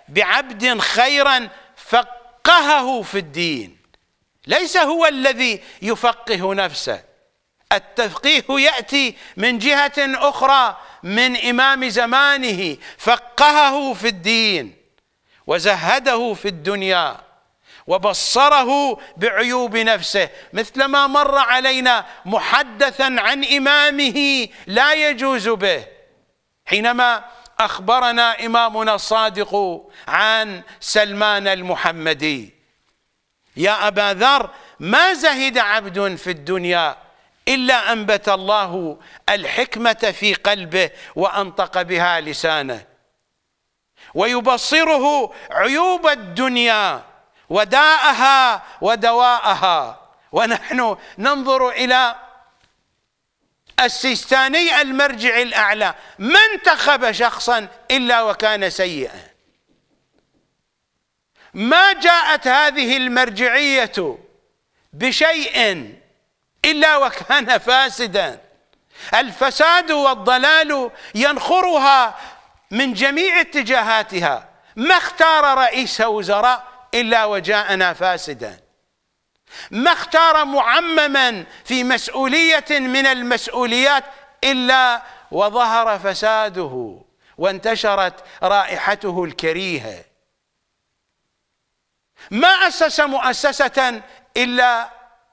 بعبد خيرا فقهه في الدين ليس هو الذي يفقه نفسه التفقيه يأتي من جهة أخرى من إمام زمانه فقهه في الدين وزهده في الدنيا وبصره بعيوب نفسه مثل ما مر علينا محدثا عن إمامه لا يجوز به حينما أخبرنا إمامنا الصادق عن سلمان المحمدي يا أبا ذر ما زهد عبد في الدنيا إلا أنبت الله الحكمة في قلبه وأنطق بها لسانه ويبصره عيوب الدنيا وداءها ودواءها ونحن ننظر إلى السيستاني المرجع الأعلى ما انتخب شخصا إلا وكان سيئا ما جاءت هذه المرجعية بشيء إلا وكان فاسدا الفساد والضلال ينخرها من جميع اتجاهاتها ما اختار رئيس وزراء إلا وجاءنا فاسدا ما اختار معمما في مسؤولية من المسؤوليات إلا وظهر فساده وانتشرت رائحته الكريهة ما أسس مؤسسة إلا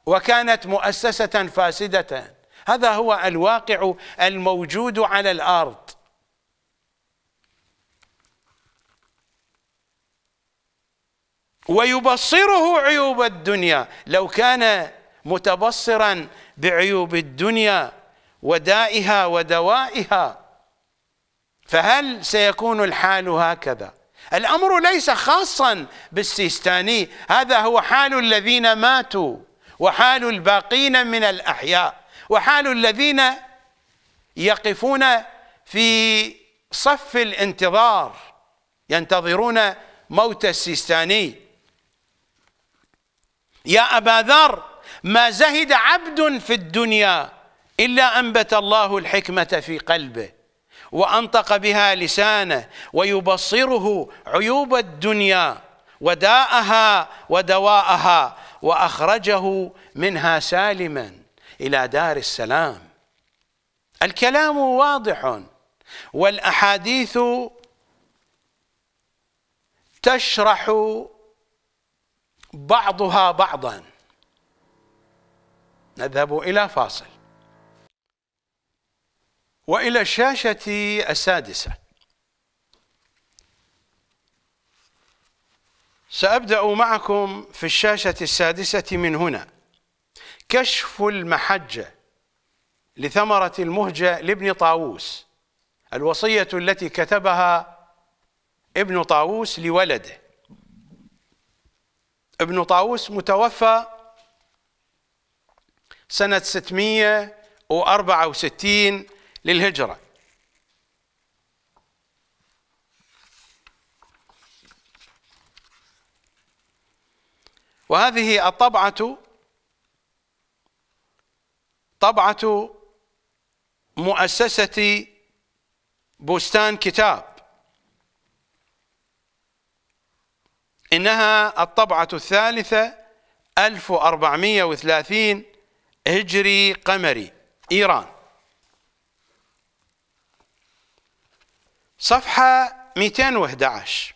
وكانت مؤسسة فاسدة هذا هو الواقع الموجود على الأرض ويبصره عيوب الدنيا لو كان متبصرا بعيوب الدنيا ودائها ودوائها فهل سيكون الحال هكذا الأمر ليس خاصا بالسيستاني هذا هو حال الذين ماتوا وحال الباقين من الأحياء وحال الذين يقفون في صف الانتظار ينتظرون موت السيستاني يا أبا ذر ما زهد عبد في الدنيا إلا أنبت الله الحكمة في قلبه وأنطق بها لسانه ويبصره عيوب الدنيا وداءها ودواءها وأخرجه منها سالما إلى دار السلام الكلام واضح والأحاديث تشرح بعضها بعضا نذهب إلى فاصل وإلى الشاشة السادسة سأبدأ معكم في الشاشة السادسة من هنا كشف المحجة لثمرة المهجة لابن طاووس الوصية التي كتبها ابن طاووس لولده ابن طاووس متوفى سنة 664 للهجرة وهذه الطبعة طبعة مؤسسة بستان كتاب إنها الطبعة الثالثة 1430 هجري قمري إيران صفحة 211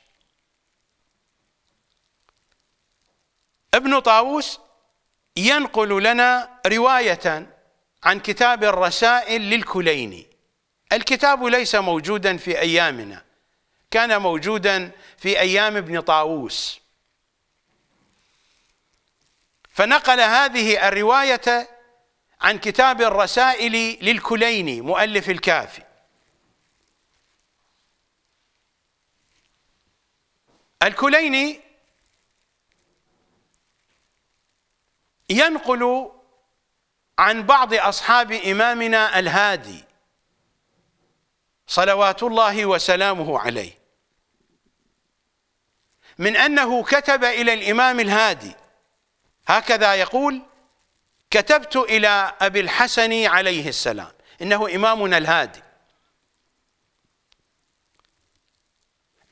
ابن طاووس ينقل لنا رواية عن كتاب الرسائل للكليني الكتاب ليس موجودا في أيامنا كان موجودا في أيام ابن طاووس فنقل هذه الرواية عن كتاب الرسائل للكليني مؤلف الكافي الكليني ينقل عن بعض أصحاب إمامنا الهادي صلوات الله وسلامه عليه من أنه كتب إلى الإمام الهادي هكذا يقول كتبت إلى أبي الحسن عليه السلام إنه إمامنا الهادي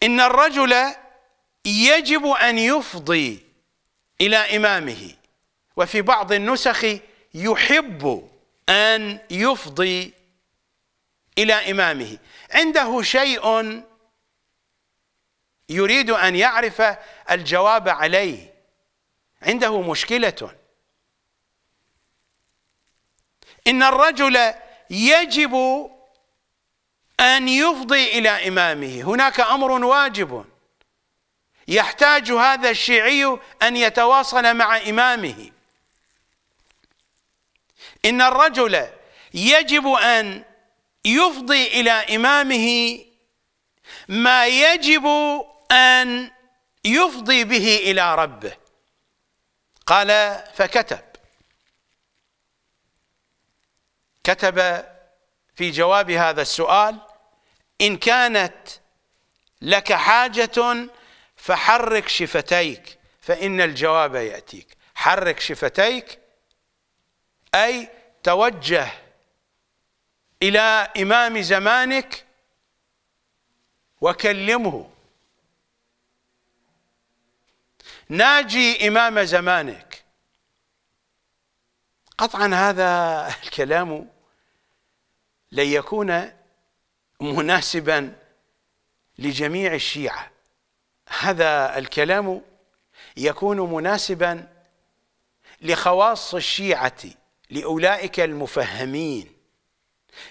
إن الرجل يجب أن يفضي إلى إمامه وفي بعض النسخ يحب أن يفضي إلى إمامه عنده شيء يريد أن يعرف الجواب عليه عنده مشكلة إن الرجل يجب أن يفضي إلى إمامه هناك أمر واجب يحتاج هذا الشيعي أن يتواصل مع إمامه إن الرجل يجب أن يفضي إلى إمامه ما يجب أن يفضي به إلى ربه قال فكتب كتب في جواب هذا السؤال إن كانت لك حاجة فحرك شفتيك فإن الجواب يأتيك حرك شفتيك أي توجه إلى إمام زمانك وكلمه ناجي إمام زمانك قطعا هذا الكلام لن يكون مناسبا لجميع الشيعة هذا الكلام يكون مناسبا لخواص الشيعة لأولئك المفهمين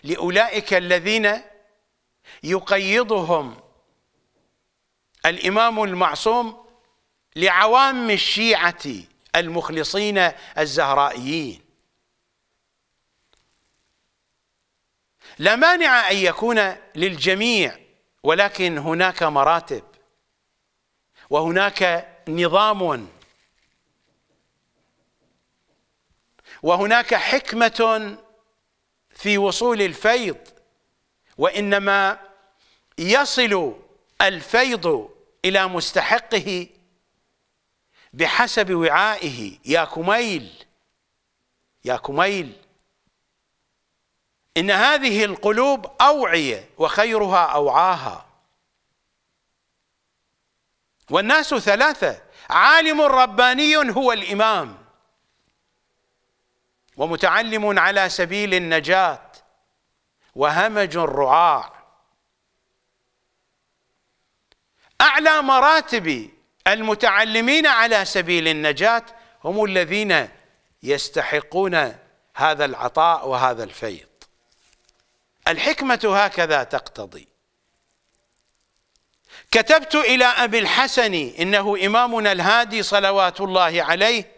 لأولئك الذين يقيضهم الإمام المعصوم لعوام الشيعة المخلصين الزهرائيين لا مانع أن يكون للجميع ولكن هناك مراتب وهناك نظام وهناك حكمة في وصول الفيض وإنما يصل الفيض إلى مستحقه بحسب وعائه يا كميل يا كميل إن هذه القلوب أوعية وخيرها أوعاها والناس ثلاثة عالم رباني هو الإمام ومتعلم على سبيل النجاة وهمج رعاع أعلى مراتب المتعلمين على سبيل النجاة هم الذين يستحقون هذا العطاء وهذا الفيض الحكمة هكذا تقتضي كتبت إلى أبي الحسن إنه إمامنا الهادي صلوات الله عليه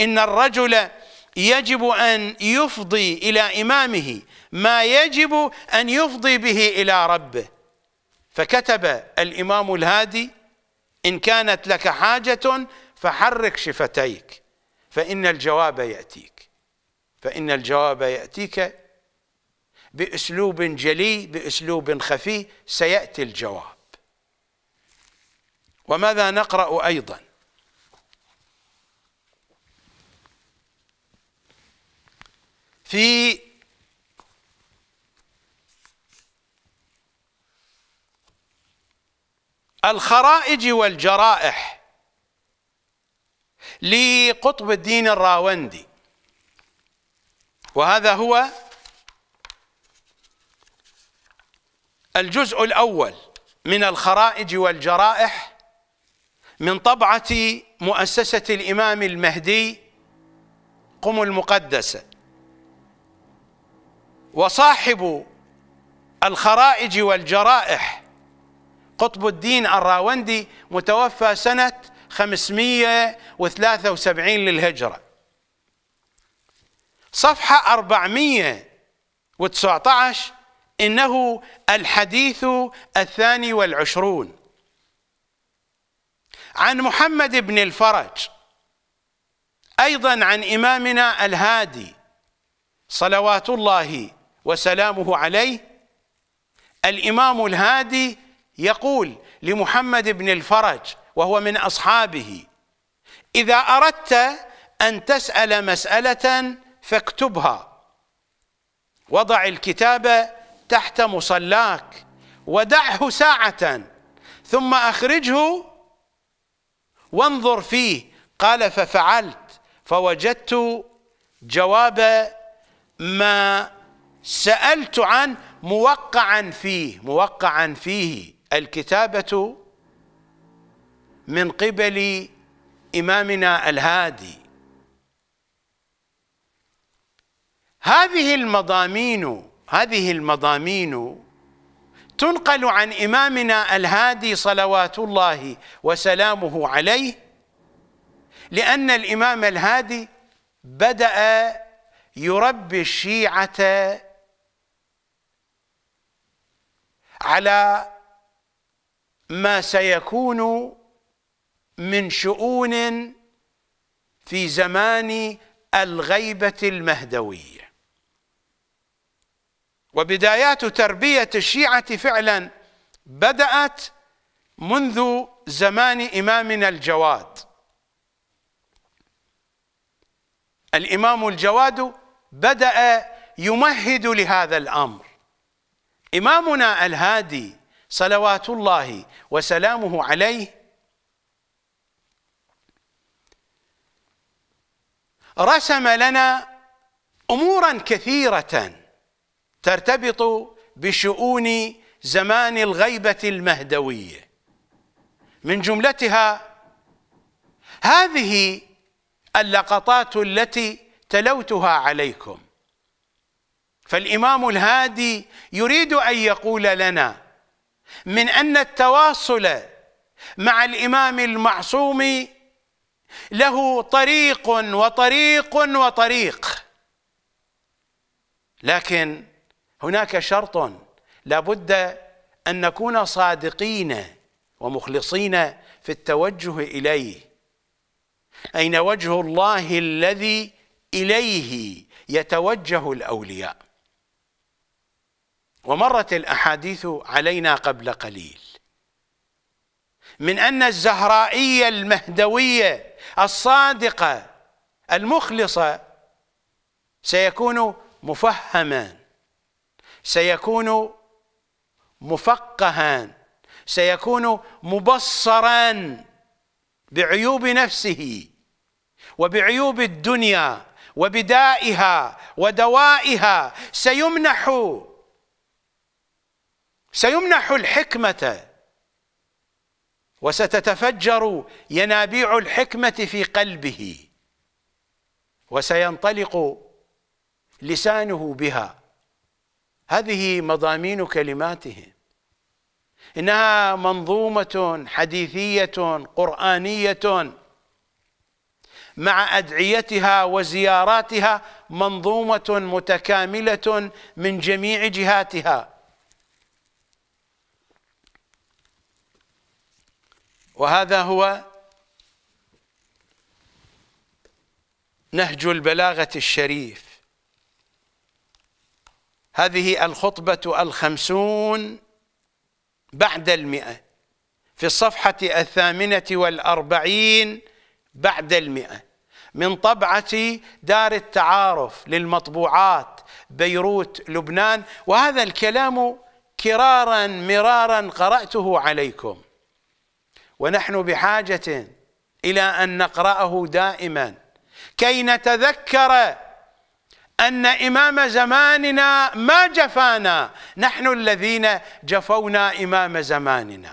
إن الرجل يجب أن يفضي إلى إمامه ما يجب أن يفضي به إلى ربه فكتب الإمام الهادي إن كانت لك حاجة فحرك شفتيك فإن الجواب يأتيك فإن الجواب يأتيك بأسلوب جلي بأسلوب خفي سيأتي الجواب وماذا نقرأ أيضا في الخرائج والجرائح لقطب الدين الراوندي وهذا هو الجزء الأول من الخرائج والجرائح من طبعة مؤسسة الإمام المهدي قم المقدسة وصاحب الخرائج والجرائح قطب الدين الراوندي متوفى سنة 573 للهجرة صفحة 419 إنه الحديث الثاني والعشرون عن محمد بن الفرج أيضا عن إمامنا الهادي صلوات الله وسلامه عليه الإمام الهادي يقول لمحمد بن الفرج وهو من أصحابه إذا أردت أن تسأل مسألة فاكتبها وضع الكتاب تحت مصلاك ودعه ساعة ثم أخرجه وانظر فيه قال ففعلت فوجدت جواب ما سألت عنه موقعا فيه موقعا فيه الكتابة من قبل إمامنا الهادي هذه المضامين هذه المضامين تنقل عن إمامنا الهادي صلوات الله وسلامه عليه لأن الإمام الهادي بدأ يربي الشيعة على ما سيكون من شؤون في زمان الغيبة المهدوية وبدايات تربية الشيعة فعلا بدأت منذ زمان إمامنا الجواد الإمام الجواد بدأ يمهد لهذا الأمر إمامنا الهادي صلوات الله وسلامه عليه رسم لنا امورا كثيره ترتبط بشؤون زمان الغيبه المهدويه من جملتها هذه اللقطات التي تلوتها عليكم فالامام الهادي يريد ان يقول لنا من أن التواصل مع الإمام المعصوم له طريق وطريق وطريق لكن هناك شرط لابد أن نكون صادقين ومخلصين في التوجه إليه أين وجه الله الذي إليه يتوجه الأولياء ومرت الأحاديث علينا قبل قليل من أن الزهرائية المهدوية الصادقة المخلصة سيكون مفهما سيكون مفقها سيكون مبصرا بعيوب نفسه وبعيوب الدنيا وبدائها ودوائها سيمنح سيمنح الحكمة وستتفجر ينابيع الحكمة في قلبه وسينطلق لسانه بها هذه مضامين كلماتهم إنها منظومة حديثية قرآنية مع أدعيتها وزياراتها منظومة متكاملة من جميع جهاتها وهذا هو نهج البلاغة الشريف هذه الخطبة الخمسون بعد المئة في الصفحة الثامنة والأربعين بعد المئة من طبعة دار التعارف للمطبوعات بيروت لبنان وهذا الكلام كرارا مرارا قرأته عليكم ونحن بحاجة إلى أن نقرأه دائما كي نتذكر أن إمام زماننا ما جفانا نحن الذين جفونا إمام زماننا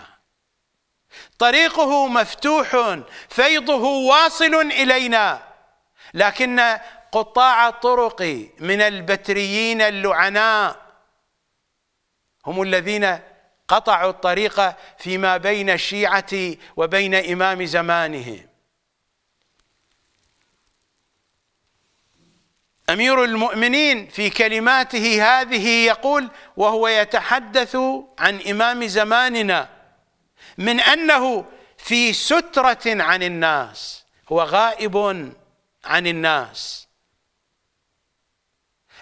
طريقه مفتوح فيضه واصل إلينا لكن قطاع الطرق من البتريين اللعناء هم الذين قطعوا الطريق فيما بين الشيعة وبين إمام زمانهم أمير المؤمنين في كلماته هذه يقول وهو يتحدث عن إمام زماننا من أنه في سترة عن الناس هو غائب عن الناس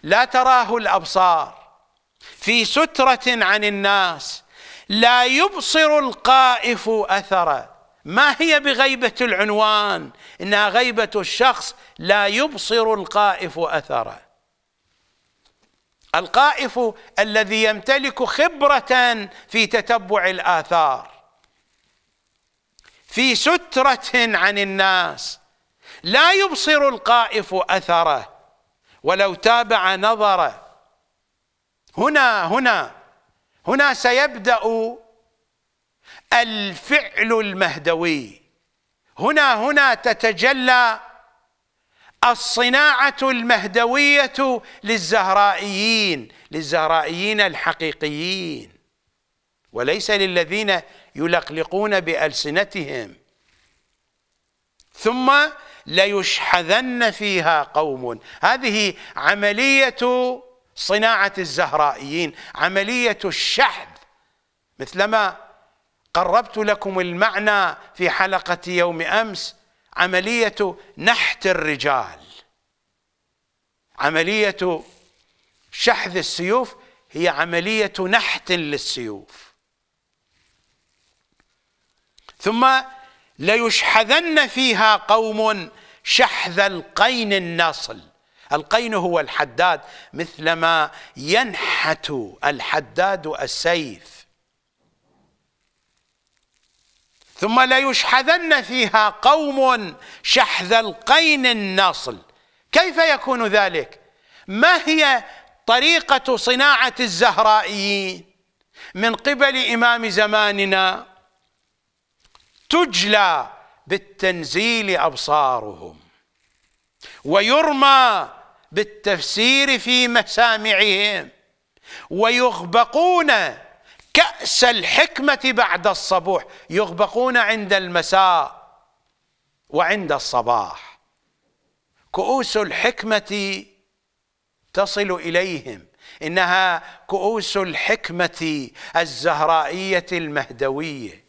لا تراه الأبصار في سترة عن الناس لا يبصر القائف اثره ما هي بغيبه العنوان انها غيبه الشخص لا يبصر القائف اثره القائف الذي يمتلك خبره في تتبع الاثار في ستره عن الناس لا يبصر القائف اثره ولو تابع نظره هنا هنا هنا سيبدأ الفعل المهدوي هنا هنا تتجلى الصناعة المهدوية للزهرائيين للزهرائيين الحقيقيين وليس للذين يلقلقون بألسنتهم ثم ليشحذن فيها قوم هذه عملية صناعة الزهرائيين عملية الشحذ مثلما قربت لكم المعنى في حلقة يوم أمس عملية نحت الرجال عملية شحذ السيوف هي عملية نحت للسيوف ثم ليشحذن فيها قوم شحذ القين النصل القين هو الحداد مثلما ينحت الحداد السيف ثم ليشحذن فيها قوم شحذ القين الناصل كيف يكون ذلك ما هي طريقة صناعة الزهرائيين من قبل إمام زماننا تجلى بالتنزيل أبصارهم ويرمى بالتفسير في مسامعهم ويغبقون كأس الحكمة بعد الصبوح يغبقون عند المساء وعند الصباح كؤوس الحكمة تصل إليهم إنها كؤوس الحكمة الزهرائية المهدوية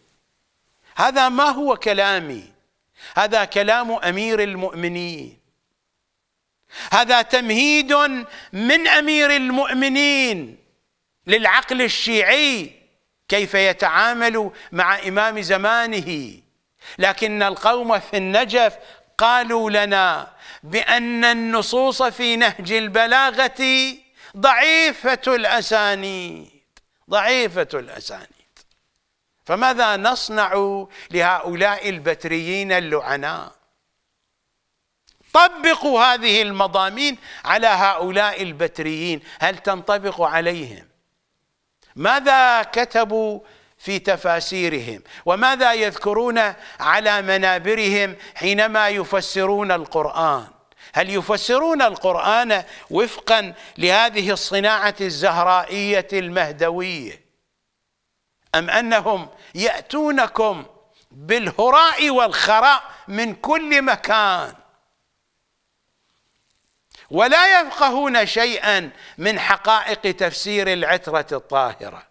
هذا ما هو كلامي هذا كلام أمير المؤمنين هذا تمهيد من امير المؤمنين للعقل الشيعي كيف يتعامل مع امام زمانه لكن القوم في النجف قالوا لنا بان النصوص في نهج البلاغه ضعيفه الاسانيد ضعيفه الاسانيد فماذا نصنع لهؤلاء البتريين اللعناء طبقوا هذه المضامين على هؤلاء البتريين هل تنطبق عليهم ماذا كتبوا في تفاسيرهم وماذا يذكرون على منابرهم حينما يفسرون القرآن هل يفسرون القرآن وفقا لهذه الصناعة الزهرائية المهدوية أم أنهم يأتونكم بالهراء والخراء من كل مكان ولا يفقهون شيئا من حقائق تفسير العترة الطاهرة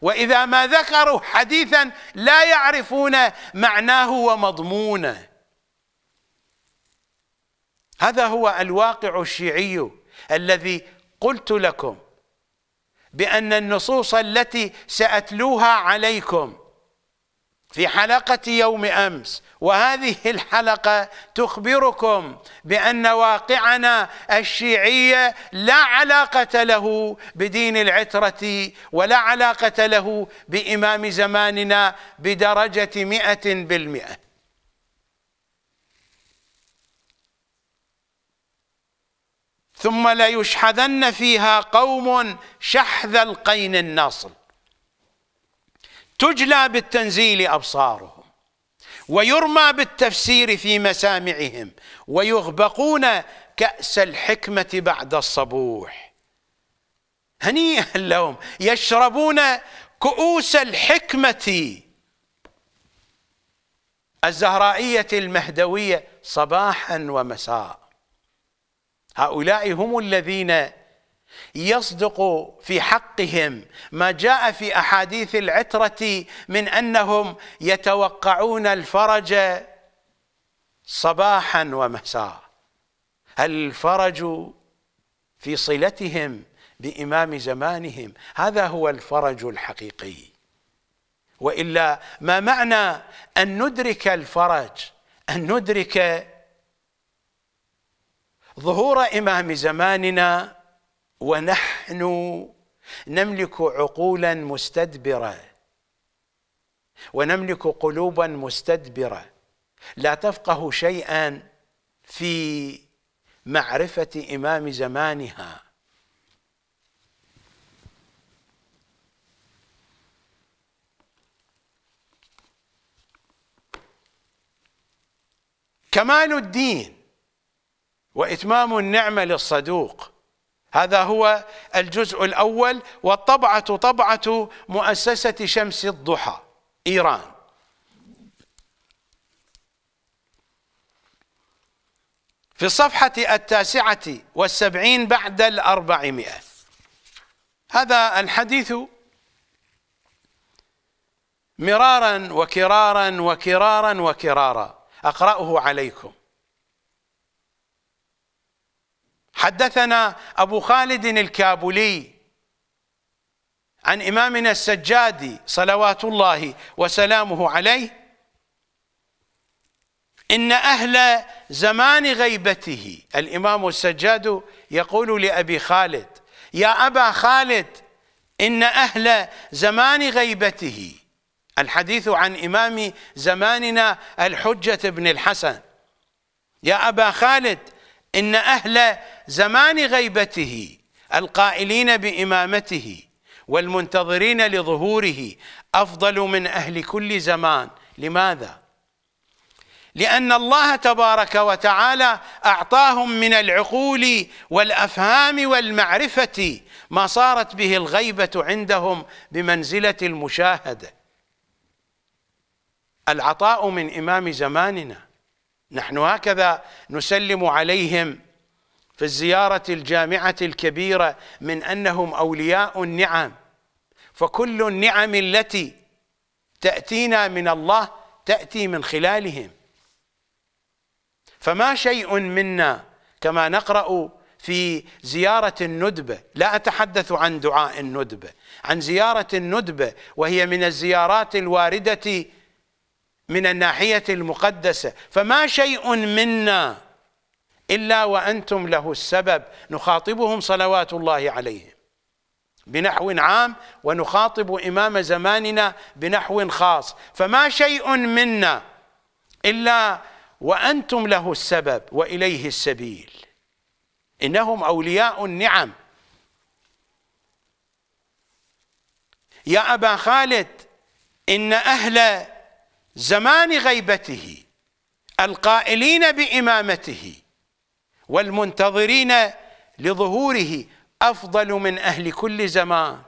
وإذا ما ذكروا حديثا لا يعرفون معناه ومضمونه هذا هو الواقع الشيعي الذي قلت لكم بأن النصوص التي سأتلوها عليكم في حلقة يوم أمس وهذه الحلقة تخبركم بأن واقعنا الشيعية لا علاقة له بدين العترة ولا علاقة له بإمام زماننا بدرجة مئة بالمئة ثم ليشحذن فيها قوم شحذ القين الناصل تجلى بالتنزيل أبصارهم ويرمى بالتفسير في مسامعهم ويغبقون كأس الحكمة بعد الصبوح هنيئا لهم يشربون كؤوس الحكمة الزهرائية المهدوية صباحا ومساء هؤلاء هم الذين يصدق في حقهم ما جاء في احاديث العتره من انهم يتوقعون الفرج صباحا ومساء الفرج في صلتهم بامام زمانهم هذا هو الفرج الحقيقي والا ما معنى ان ندرك الفرج ان ندرك ظهور امام زماننا ونحن نملك عقولا مستدبره ونملك قلوبا مستدبره لا تفقه شيئا في معرفه امام زمانها كمال الدين واتمام النعمه للصدوق هذا هو الجزء الأول والطبعة طبعة مؤسسة شمس الضحى إيران في الصفحة التاسعة والسبعين بعد الأربعمائة هذا الحديث مرارا وكرارا وكرارا وكرارا أقرأه عليكم حدثنا أبو خالد الكابولي عن إمامنا السجادي صلوات الله وسلامه عليه إن أهل زمان غيبته الإمام السجاد يقول لأبي خالد يا أبا خالد إن أهل زمان غيبته الحديث عن إمام زماننا الحجة بن الحسن يا أبا خالد إن أهل زمان غيبته القائلين بإمامته والمنتظرين لظهوره أفضل من أهل كل زمان لماذا؟ لأن الله تبارك وتعالى أعطاهم من العقول والأفهام والمعرفة ما صارت به الغيبة عندهم بمنزلة المشاهدة العطاء من إمام زماننا نحن هكذا نسلم عليهم في الزيارة الجامعة الكبيرة من أنهم أولياء النعم فكل النعم التي تأتينا من الله تأتي من خلالهم فما شيء منا كما نقرأ في زيارة الندبة لا أتحدث عن دعاء الندبة عن زيارة الندبة وهي من الزيارات الواردة من الناحية المقدسة فما شيء منا إلا وأنتم له السبب نخاطبهم صلوات الله عليهم بنحو عام ونخاطب إمام زماننا بنحو خاص فما شيء منا إلا وأنتم له السبب وإليه السبيل إنهم أولياء النعم يا أبا خالد إن أهل زمان غيبته القائلين بإمامته والمنتظرين لظهوره افضل من اهل كل زمان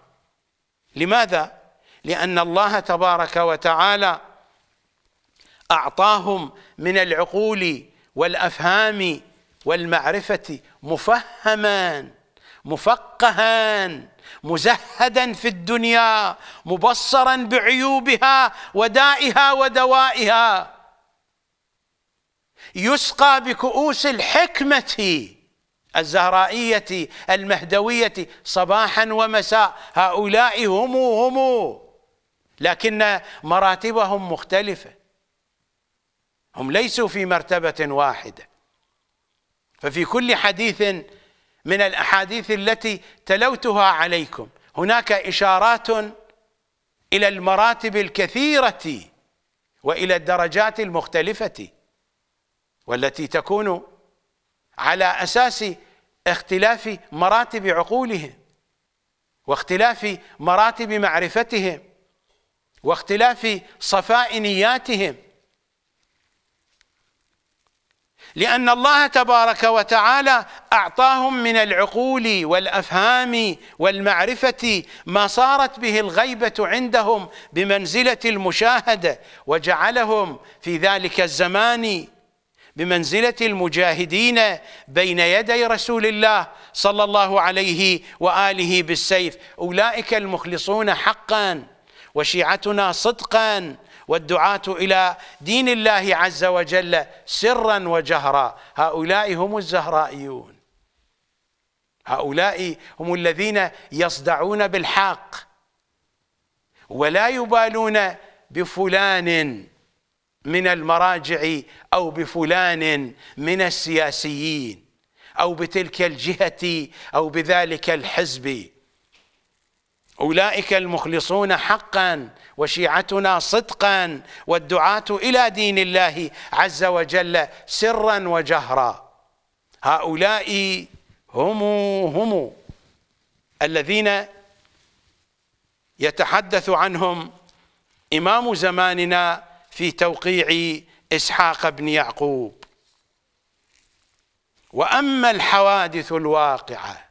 لماذا لان الله تبارك وتعالى اعطاهم من العقول والافهام والمعرفه مفهما مفقها مزهدا في الدنيا مبصرا بعيوبها ودائها ودوائها يسقى بكؤوس الحكمة الزهرائية المهدوية صباحا ومساء هؤلاء هم هم لكن مراتبهم مختلفة هم ليسوا في مرتبة واحدة ففي كل حديث من الأحاديث التي تلوتها عليكم هناك إشارات إلى المراتب الكثيرة وإلى الدرجات المختلفة والتي تكون على أساس اختلاف مراتب عقولهم واختلاف مراتب معرفتهم واختلاف صفاء نياتهم لأن الله تبارك وتعالى أعطاهم من العقول والأفهام والمعرفة ما صارت به الغيبة عندهم بمنزلة المشاهدة وجعلهم في ذلك الزمان بمنزلة المجاهدين بين يدي رسول الله صلى الله عليه وآله بالسيف أولئك المخلصون حقا وشيعتنا صدقا والدعاة إلى دين الله عز وجل سرا وجهرا هؤلاء هم الزهرائيون هؤلاء هم الذين يصدعون بالحق ولا يبالون بفلان من المراجع أو بفلان من السياسيين أو بتلك الجهة أو بذلك الحزب أولئك المخلصون حقا وشيعتنا صدقا والدعاة إلى دين الله عز وجل سرا وجهرا هؤلاء هم هم الذين يتحدث عنهم إمام زماننا في توقيع إسحاق بن يعقوب وأما الحوادث الواقعة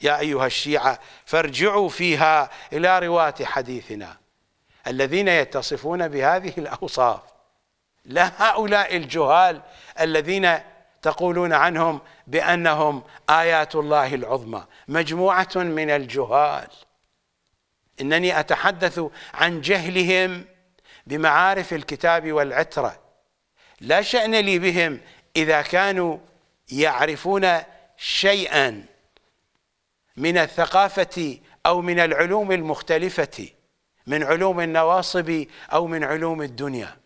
يا أيها الشيعة فارجعوا فيها إلى رواة حديثنا الذين يتصفون بهذه الأوصاف لا هؤلاء الجهال الذين تقولون عنهم بأنهم آيات الله العظمى مجموعة من الجهال إنني أتحدث عن جهلهم بمعارف الكتاب والعترة لا شأن لي بهم إذا كانوا يعرفون شيئا من الثقافة أو من العلوم المختلفة من علوم النواصب أو من علوم الدنيا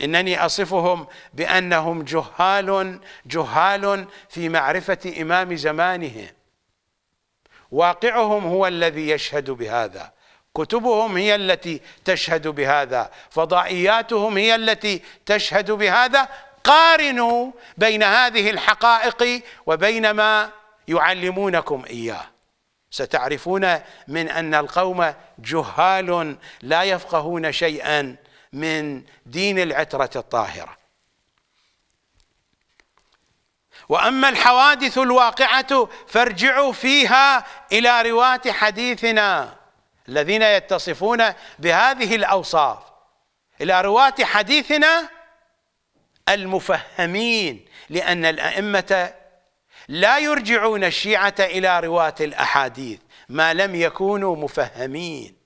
إنني أصفهم بأنهم جهال جهال في معرفة إمام زمانهم واقعهم هو الذي يشهد بهذا كتبهم هي التي تشهد بهذا فضائياتهم هي التي تشهد بهذا قارنوا بين هذه الحقائق وبين ما يعلمونكم اياه ستعرفون من ان القوم جهال لا يفقهون شيئا من دين العتره الطاهره واما الحوادث الواقعه فارجعوا فيها الى رواه حديثنا الذين يتصفون بهذه الأوصاف إلى رواة حديثنا المفهمين لأن الأئمة لا يرجعون الشيعة إلى رواة الأحاديث ما لم يكونوا مفهمين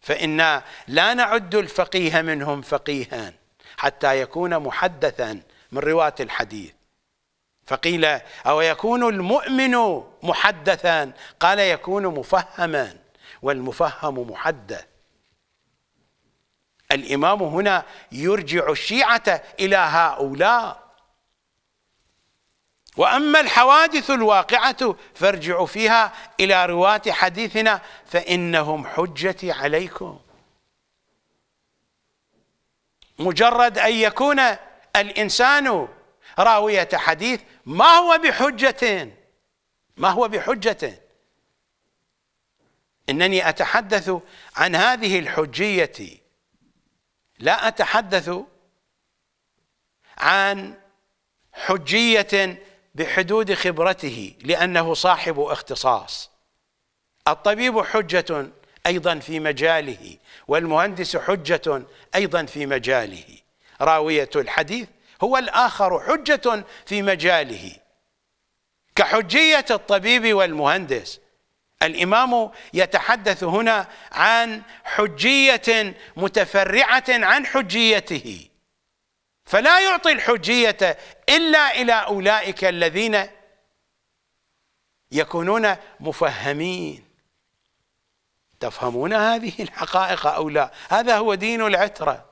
فإنا لا نعد الفقيه منهم فقيها حتى يكون محدثا من رواة الحديث فقيل أو يكون المؤمن محدثا قال يكون مفهما والمفهم محدى الإمام هنا يرجع الشيعة إلى هؤلاء وأما الحوادث الواقعة فارجعوا فيها إلى رواة حديثنا فإنهم حجتي عليكم مجرد أن يكون الإنسان راوية حديث ما هو بحجة ما هو بحجة انني اتحدث عن هذه الحجيه لا اتحدث عن حجيه بحدود خبرته لانه صاحب اختصاص الطبيب حجه ايضا في مجاله والمهندس حجه ايضا في مجاله راويه الحديث هو الاخر حجه في مجاله كحجيه الطبيب والمهندس الامام يتحدث هنا عن حجيه متفرعه عن حجيته فلا يعطي الحجيه الا الى اولئك الذين يكونون مفهمين تفهمون هذه الحقائق او لا هذا هو دين العتره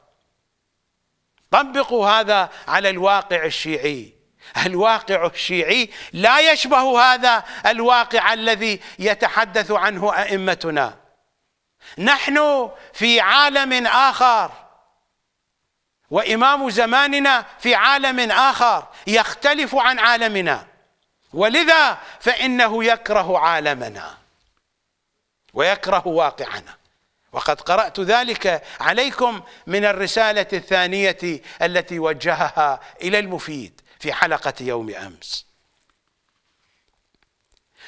طبقوا هذا على الواقع الشيعي الواقع الشيعي لا يشبه هذا الواقع الذي يتحدث عنه ائمتنا نحن في عالم اخر وامام زماننا في عالم اخر يختلف عن عالمنا ولذا فانه يكره عالمنا ويكره واقعنا وقد قرات ذلك عليكم من الرساله الثانيه التي وجهها الى المفيد في حلقة يوم أمس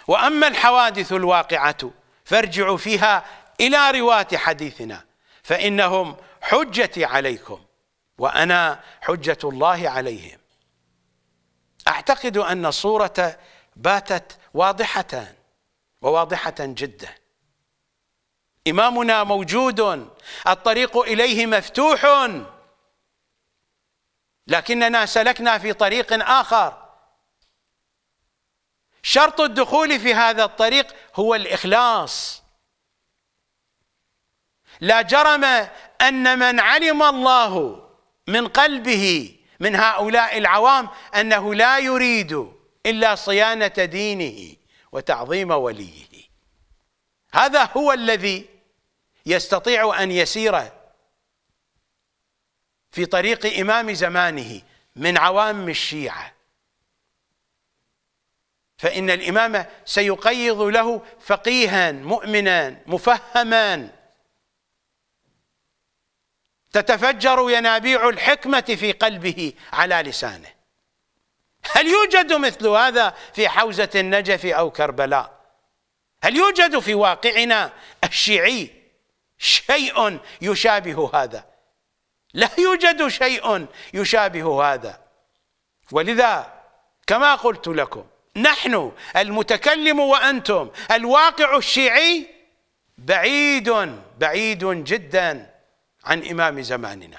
وأما الحوادث الواقعة فارجعوا فيها إلى رواة حديثنا فإنهم حجتي عليكم وأنا حجة الله عليهم أعتقد أن الصورة باتت واضحة وواضحة جدا إمامنا موجود الطريق إليه مفتوح لكننا سلكنا في طريق آخر شرط الدخول في هذا الطريق هو الإخلاص لا جرم أن من علم الله من قلبه من هؤلاء العوام أنه لا يريد إلا صيانة دينه وتعظيم وليه هذا هو الذي يستطيع أن يسير في طريق إمام زمانه من عوام الشيعة فإن الإمام سيقيض له فقيها مؤمنا مفهما تتفجر ينابيع الحكمة في قلبه على لسانه هل يوجد مثل هذا في حوزة النجف أو كربلاء هل يوجد في واقعنا الشيعي شيء يشابه هذا لا يوجد شيء يشابه هذا ولذا كما قلت لكم نحن المتكلم وأنتم الواقع الشيعي بعيد بعيد جدا عن إمام زماننا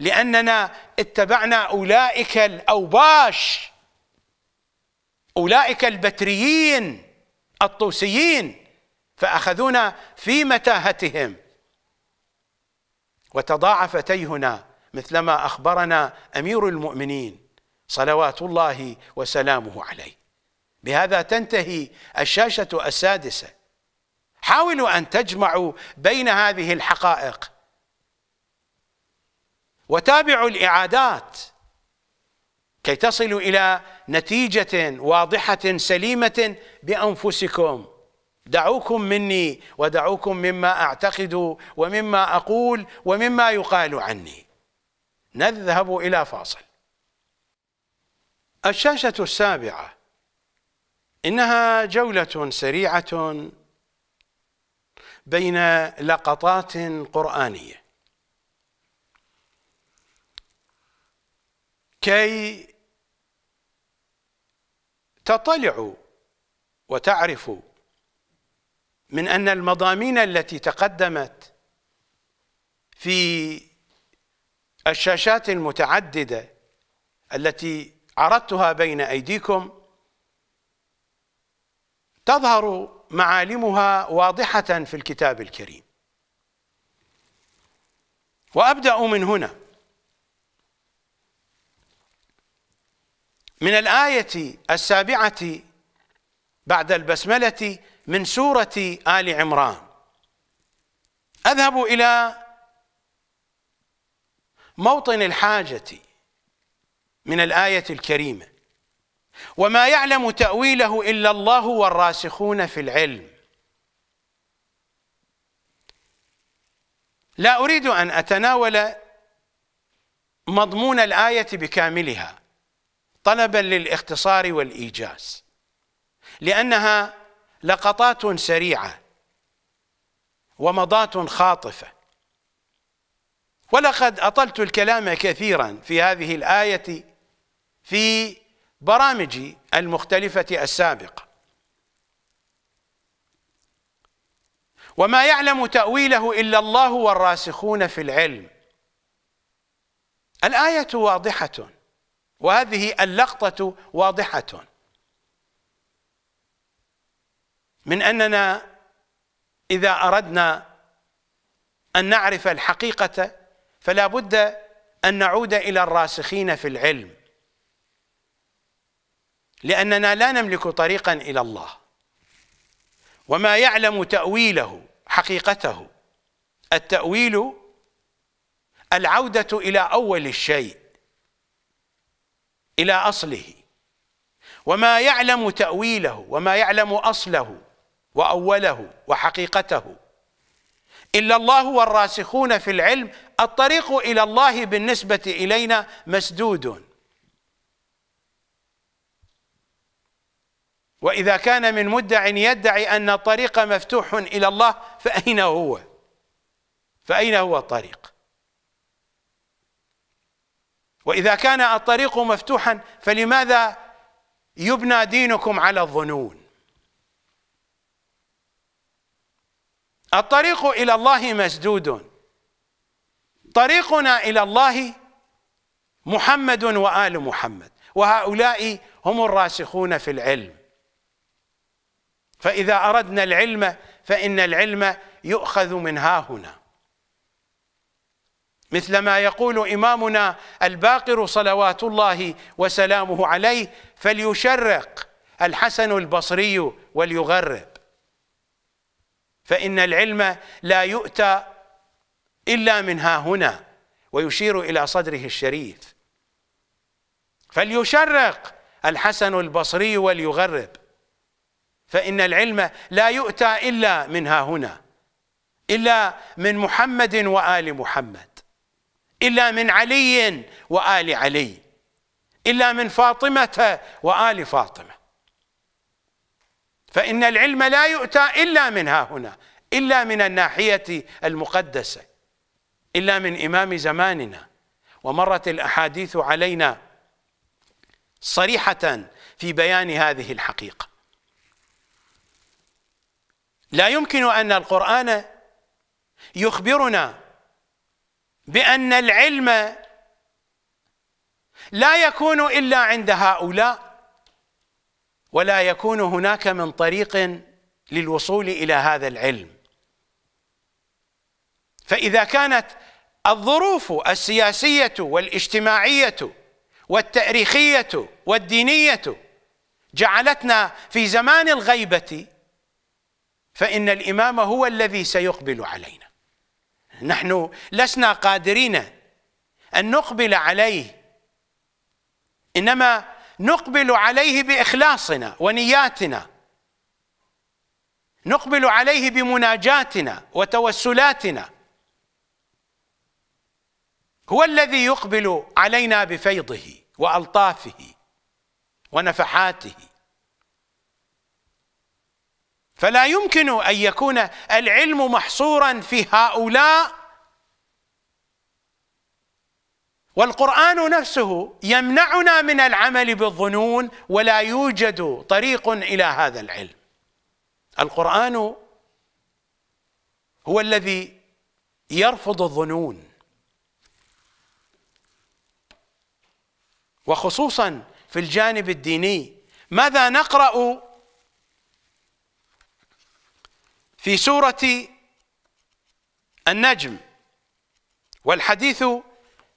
لأننا اتبعنا أولئك الأوباش أولئك البتريين الطوسيين فأخذونا في متاهتهم وتضاعف تيهنا مثلما أخبرنا أمير المؤمنين صلوات الله وسلامه عليه بهذا تنتهي الشاشة السادسة حاولوا أن تجمعوا بين هذه الحقائق وتابعوا الإعادات كي تصلوا إلى نتيجة واضحة سليمة بأنفسكم دعوكم مني ودعوكم مما أعتقد ومما أقول ومما يقال عني نذهب إلى فاصل الشاشة السابعة إنها جولة سريعة بين لقطات قرآنية كي تطلعوا وتعرفوا من أن المضامين التي تقدمت في الشاشات المتعددة التي عرضتها بين أيديكم تظهر معالمها واضحة في الكتاب الكريم وأبدأ من هنا من الآية السابعة بعد البسملة من سورة آل عمران أذهب إلى موطن الحاجة من الآية الكريمة وما يعلم تأويله إلا الله والراسخون في العلم لا أريد أن أتناول مضمون الآية بكاملها طلبا للاختصار والإيجاز لأنها لقطات سريعة ومضات خاطفة ولقد أطلت الكلام كثيرا في هذه الآية في برامجي المختلفة السابقة وما يعلم تأويله إلا الله والراسخون في العلم الآية واضحة وهذه اللقطة واضحة من اننا اذا اردنا ان نعرف الحقيقه فلا بد ان نعود الى الراسخين في العلم لاننا لا نملك طريقا الى الله وما يعلم تاويله حقيقته التاويل العوده الى اول الشيء الى اصله وما يعلم تاويله وما يعلم اصله وأوله وحقيقته إلا الله والراسخون في العلم الطريق إلى الله بالنسبة إلينا مسدود وإذا كان من مدع يدعي أن الطريق مفتوح إلى الله فأين هو فأين هو الطريق وإذا كان الطريق مفتوحا فلماذا يبنى دينكم على الظنون الطريق إلى الله مسدود طريقنا إلى الله محمد وآل محمد وهؤلاء هم الراسخون في العلم فإذا أردنا العلم فإن العلم يؤخذ من ها هنا مثل ما يقول إمامنا الباقر صلوات الله وسلامه عليه فليشرق الحسن البصري وليغرب فإن العلم لا يؤتى إلا من ها هنا ويشير إلى صدره الشريف فليشرق الحسن البصري وليغرب فإن العلم لا يؤتى إلا من ها هنا إلا من محمد وآل محمد إلا من علي وآل علي إلا من فاطمة وآل فاطمة فإن العلم لا يؤتى إلا من ها هنا إلا من الناحية المقدسة إلا من إمام زماننا ومرت الأحاديث علينا صريحة في بيان هذه الحقيقة لا يمكن أن القرآن يخبرنا بأن العلم لا يكون إلا عند هؤلاء ولا يكون هناك من طريق للوصول الى هذا العلم فاذا كانت الظروف السياسيه والاجتماعيه والتاريخيه والدينيه جعلتنا في زمان الغيبه فان الامام هو الذي سيقبل علينا نحن لسنا قادرين ان نقبل عليه انما نقبل عليه باخلاصنا ونياتنا نقبل عليه بمناجاتنا وتوسلاتنا هو الذي يقبل علينا بفيضه والطافه ونفحاته فلا يمكن ان يكون العلم محصورا في هؤلاء والقرآن نفسه يمنعنا من العمل بالظنون ولا يوجد طريق إلى هذا العلم القرآن هو الذي يرفض الظنون وخصوصا في الجانب الديني ماذا نقرأ في سورة النجم والحديث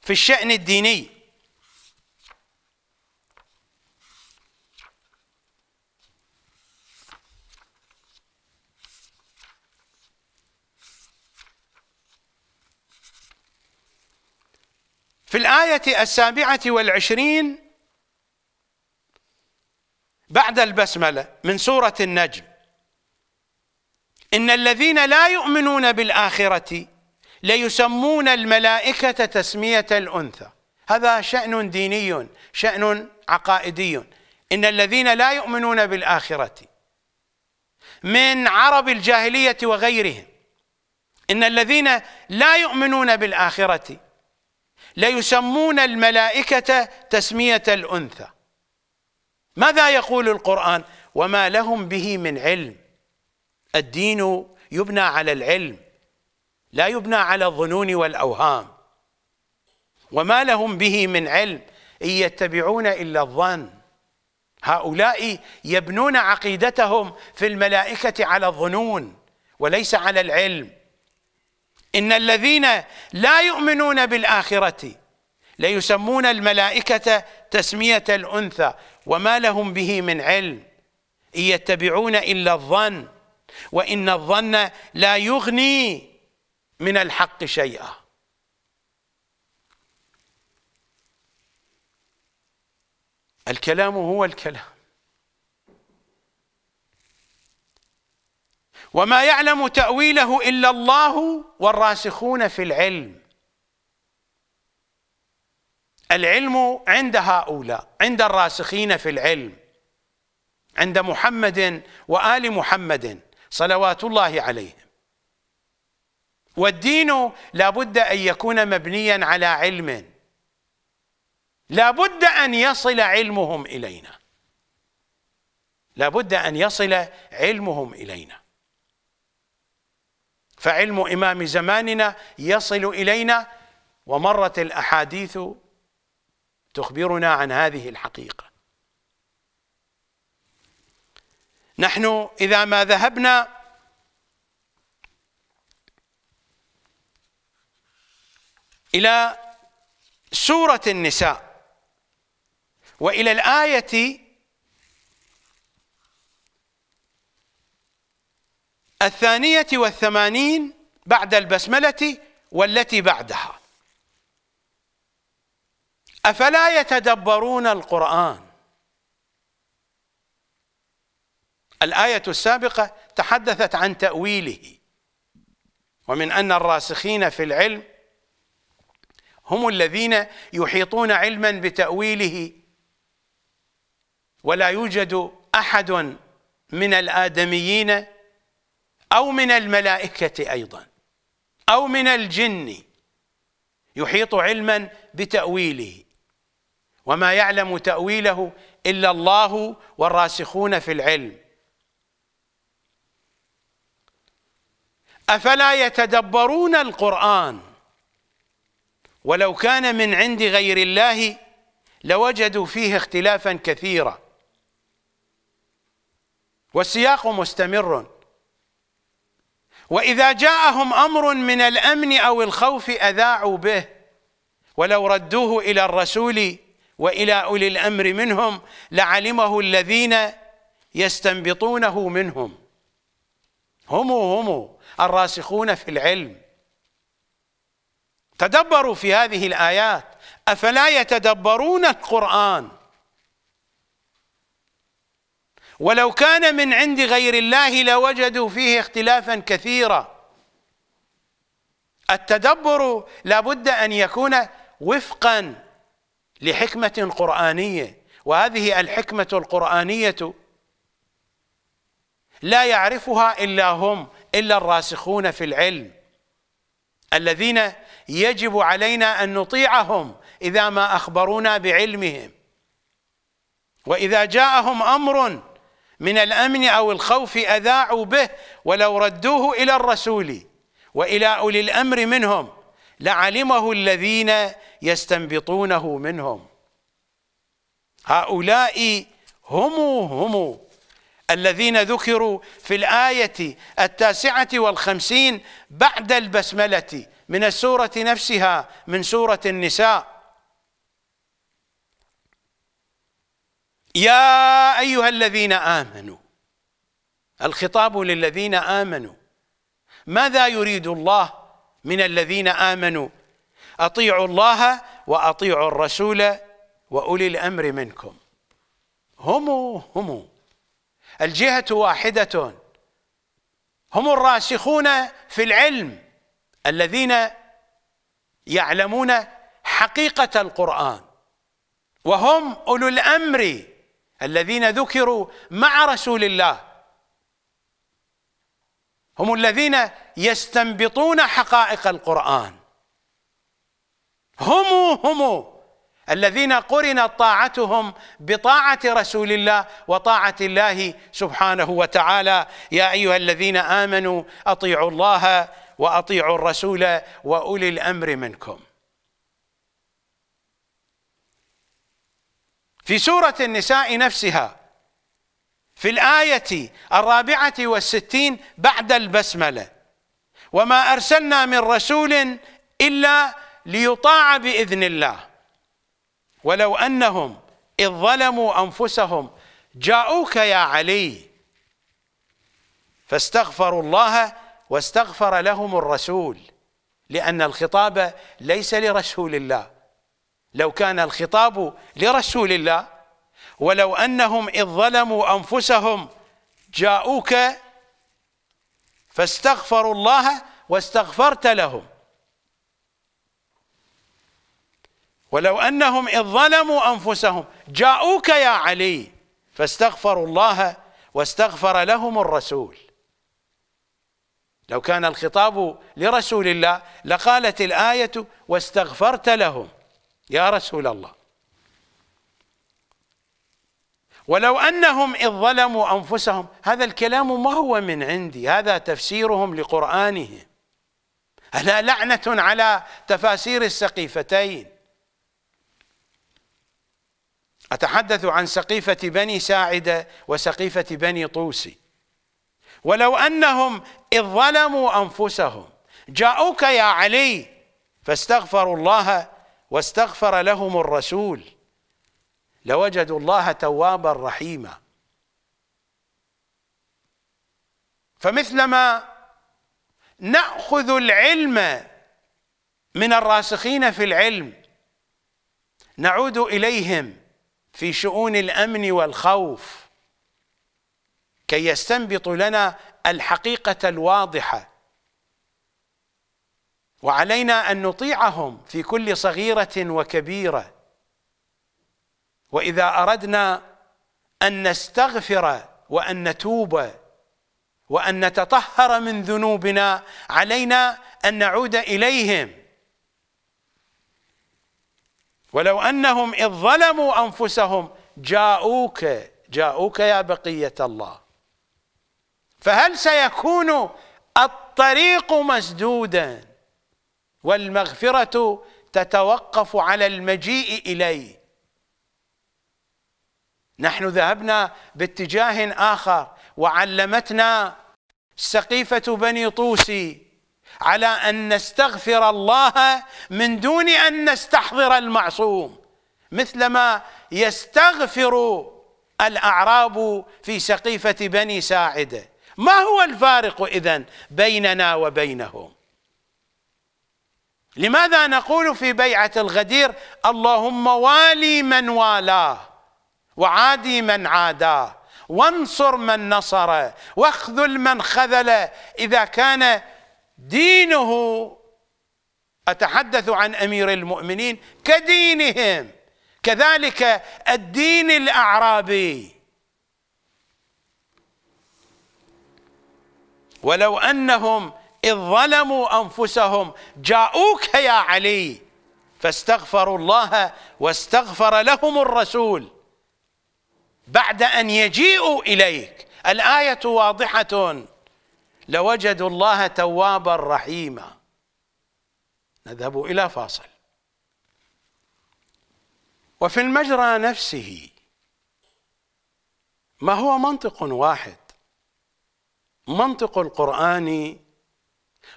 في الشأن الديني في الآية السابعة والعشرين بعد البسملة من سورة النجم إن الذين لا يؤمنون بالآخرة ليسمون الملائكة تسمية الأنثى هذا شأن ديني شأن عقائدي إن الذين لا يؤمنون بالآخرة من عرب الجاهلية وغيرهم إن الذين لا يؤمنون بالآخرة ليسمون الملائكة تسمية الأنثى ماذا يقول القرآن وما لهم به من علم الدين يبنى على العلم لا يبنى على الظنون والأوهام وما لهم به من علم إن يتبعون إلا الظن هؤلاء يبنون عقيدتهم في الملائكة على الظنون وليس على العلم إن الذين لا يؤمنون بالآخرة ليسمون الملائكة تسمية الأنثى وما لهم به من علم إن يتبعون إلا الظن وإن الظن لا يغني من الحق شيئا الكلام هو الكلام وما يعلم تأويله إلا الله والراسخون في العلم العلم عند هؤلاء عند الراسخين في العلم عند محمد وآل محمد صلوات الله عليهم والدين لابد أن يكون مبنيا على علم لابد أن يصل علمهم إلينا لابد أن يصل علمهم إلينا فعلم إمام زماننا يصل إلينا ومرت الأحاديث تخبرنا عن هذه الحقيقة نحن إذا ما ذهبنا إلى سورة النساء وإلى الآية الثانية والثمانين بعد البسملة والتي بعدها أفلا يتدبرون القرآن الآية السابقة تحدثت عن تأويله ومن أن الراسخين في العلم هم الذين يحيطون علما بتأويله ولا يوجد أحد من الآدميين أو من الملائكة أيضا أو من الجن يحيط علما بتأويله وما يعلم تأويله إلا الله والراسخون في العلم أفلا يتدبرون القرآن ولو كان من عند غير الله لوجدوا فيه اختلافا كثيرا والسياق مستمر وإذا جاءهم أمر من الأمن أو الخوف أذاعوا به ولو ردوه إلى الرسول وإلى أولي الأمر منهم لعلمه الذين يستنبطونه منهم هم هم الراسخون في العلم تدبروا في هذه الآيات أفلا يتدبرون القرآن ولو كان من عند غير الله لوجدوا فيه اختلافا كثيرا التدبر لابد أن يكون وفقا لحكمة قرآنية وهذه الحكمة القرآنية لا يعرفها إلا هم إلا الراسخون في العلم الذين يجب علينا ان نطيعهم اذا ما اخبرونا بعلمهم واذا جاءهم امر من الامن او الخوف اذاعوا به ولو ردوه الى الرسول والى اولي الامر منهم لعلمه الذين يستنبطونه منهم هؤلاء هم هم الذين ذكروا في الآية التاسعة والخمسين بعد البسملة من السورة نفسها من سورة النساء يا أيها الذين آمنوا الخطاب للذين آمنوا ماذا يريد الله من الذين آمنوا أطيعوا الله وأطيعوا الرسول وأولي الأمر منكم هم هم الجهة واحدة هم الراسخون في العلم الذين يعلمون حقيقة القرآن وهم أولو الأمر الذين ذكروا مع رسول الله هم الذين يستنبطون حقائق القرآن هم هم الذين قرنت طاعتهم بطاعة رسول الله وطاعة الله سبحانه وتعالى يا أيها الذين آمنوا أطيعوا الله واطيعوا الرسول واولي الامر منكم في سوره النساء نفسها في الايه الرابعه والستين بعد البسمله وما ارسلنا من رسول الا ليطاع باذن الله ولو انهم اذ ظلموا انفسهم جاءوك يا علي فاستغفروا الله واستغفر لهم الرسول لأن الخطاب ليس لرسول الله لو كان الخطاب لرسول الله ولو أنهم إذ ظلموا أنفسهم جاءوك فاستغفروا الله واستغفرت لهم ولو أنهم إذ ظلموا أنفسهم جاءوك يا علي فاستغفروا الله واستغفر لهم الرسول لو كان الخطاب لرسول الله لقالت الآية واستغفرت لهم يا رسول الله ولو أنهم إذ ظلموا أنفسهم هذا الكلام ما هو من عندي هذا تفسيرهم لقرآنهم ألا لعنة على تفاسير السقيفتين أتحدث عن سقيفة بني ساعدة وسقيفة بني طوسي ولو أنهم إذ ظلموا أنفسهم جاءوك يا علي فاستغفروا الله واستغفر لهم الرسول لوجدوا الله توابا رحيما فمثلما ناخذ العلم من الراسخين في العلم نعود اليهم في شؤون الامن والخوف كي يستنبطوا لنا الحقيقه الواضحه وعلينا ان نطيعهم في كل صغيره وكبيره واذا اردنا ان نستغفر وان نتوب وان نتطهر من ذنوبنا علينا ان نعود اليهم ولو انهم اذ ظلموا انفسهم جاءوك جاءوك يا بقيه الله فهل سيكون الطريق مسدودا والمغفرة تتوقف على المجيء إليه نحن ذهبنا باتجاه آخر وعلمتنا سقيفة بني طوسي على أن نستغفر الله من دون أن نستحضر المعصوم مثلما يستغفر الأعراب في سقيفة بني ساعده ما هو الفارق إذا بيننا وبينهم لماذا نقول في بيعة الغدير اللهم والي من والاه وعادي من عاداه وانصر من نصره واخذل من خذله إذا كان دينه أتحدث عن أمير المؤمنين كدينهم كذلك الدين الأعرابي ولو أنهم إذ ظلموا أنفسهم جاءوك يا علي فاستغفروا الله واستغفر لهم الرسول بعد أن يجيئوا إليك الآية واضحة لوجدوا الله توابا رحيما نذهب إلى فاصل وفي المجرى نفسه ما هو منطق واحد منطق القرآن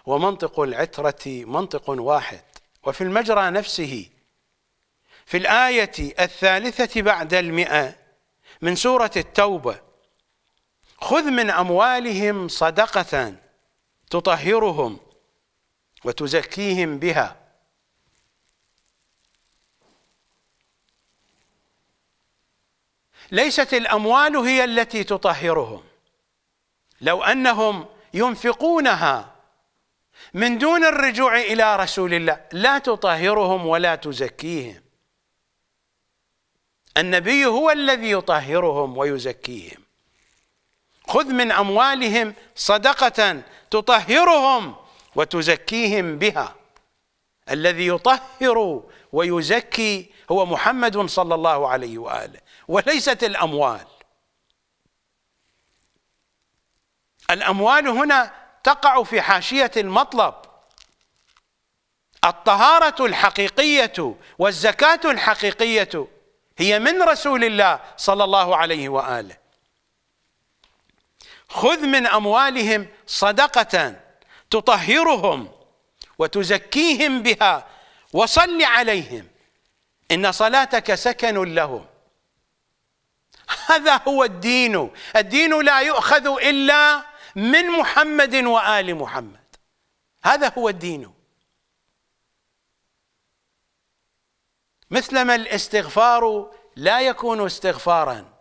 ومنطق العترة منطق واحد وفي المجرى نفسه في الآية الثالثة بعد المئة من سورة التوبة خذ من أموالهم صدقة تطهرهم وتزكيهم بها ليست الأموال هي التي تطهرهم لو انهم ينفقونها من دون الرجوع الى رسول الله لا تطهرهم ولا تزكيهم النبي هو الذي يطهرهم ويزكيهم خذ من اموالهم صدقه تطهرهم وتزكيهم بها الذي يطهر ويزكي هو محمد صلى الله عليه واله وليست الاموال الأموال هنا تقع في حاشية المطلب الطهارة الحقيقية والزكاة الحقيقية هي من رسول الله صلى الله عليه وآله خذ من أموالهم صدقة تطهرهم وتزكيهم بها وصل عليهم إن صلاتك سكن لهم هذا هو الدين الدين لا يؤخذ إلا من محمد وآل محمد هذا هو الدين مثلما الاستغفار لا يكون استغفارا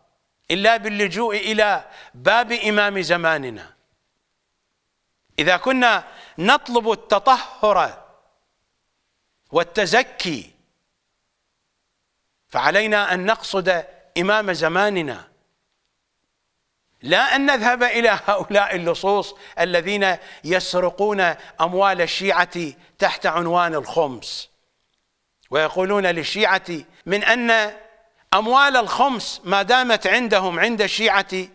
إلا باللجوء إلى باب إمام زماننا إذا كنا نطلب التطهر والتزكي فعلينا أن نقصد إمام زماننا لا أن نذهب إلى هؤلاء اللصوص الذين يسرقون أموال الشيعة تحت عنوان الخمس ويقولون للشيعة من أن أموال الخمس ما دامت عندهم عند الشيعة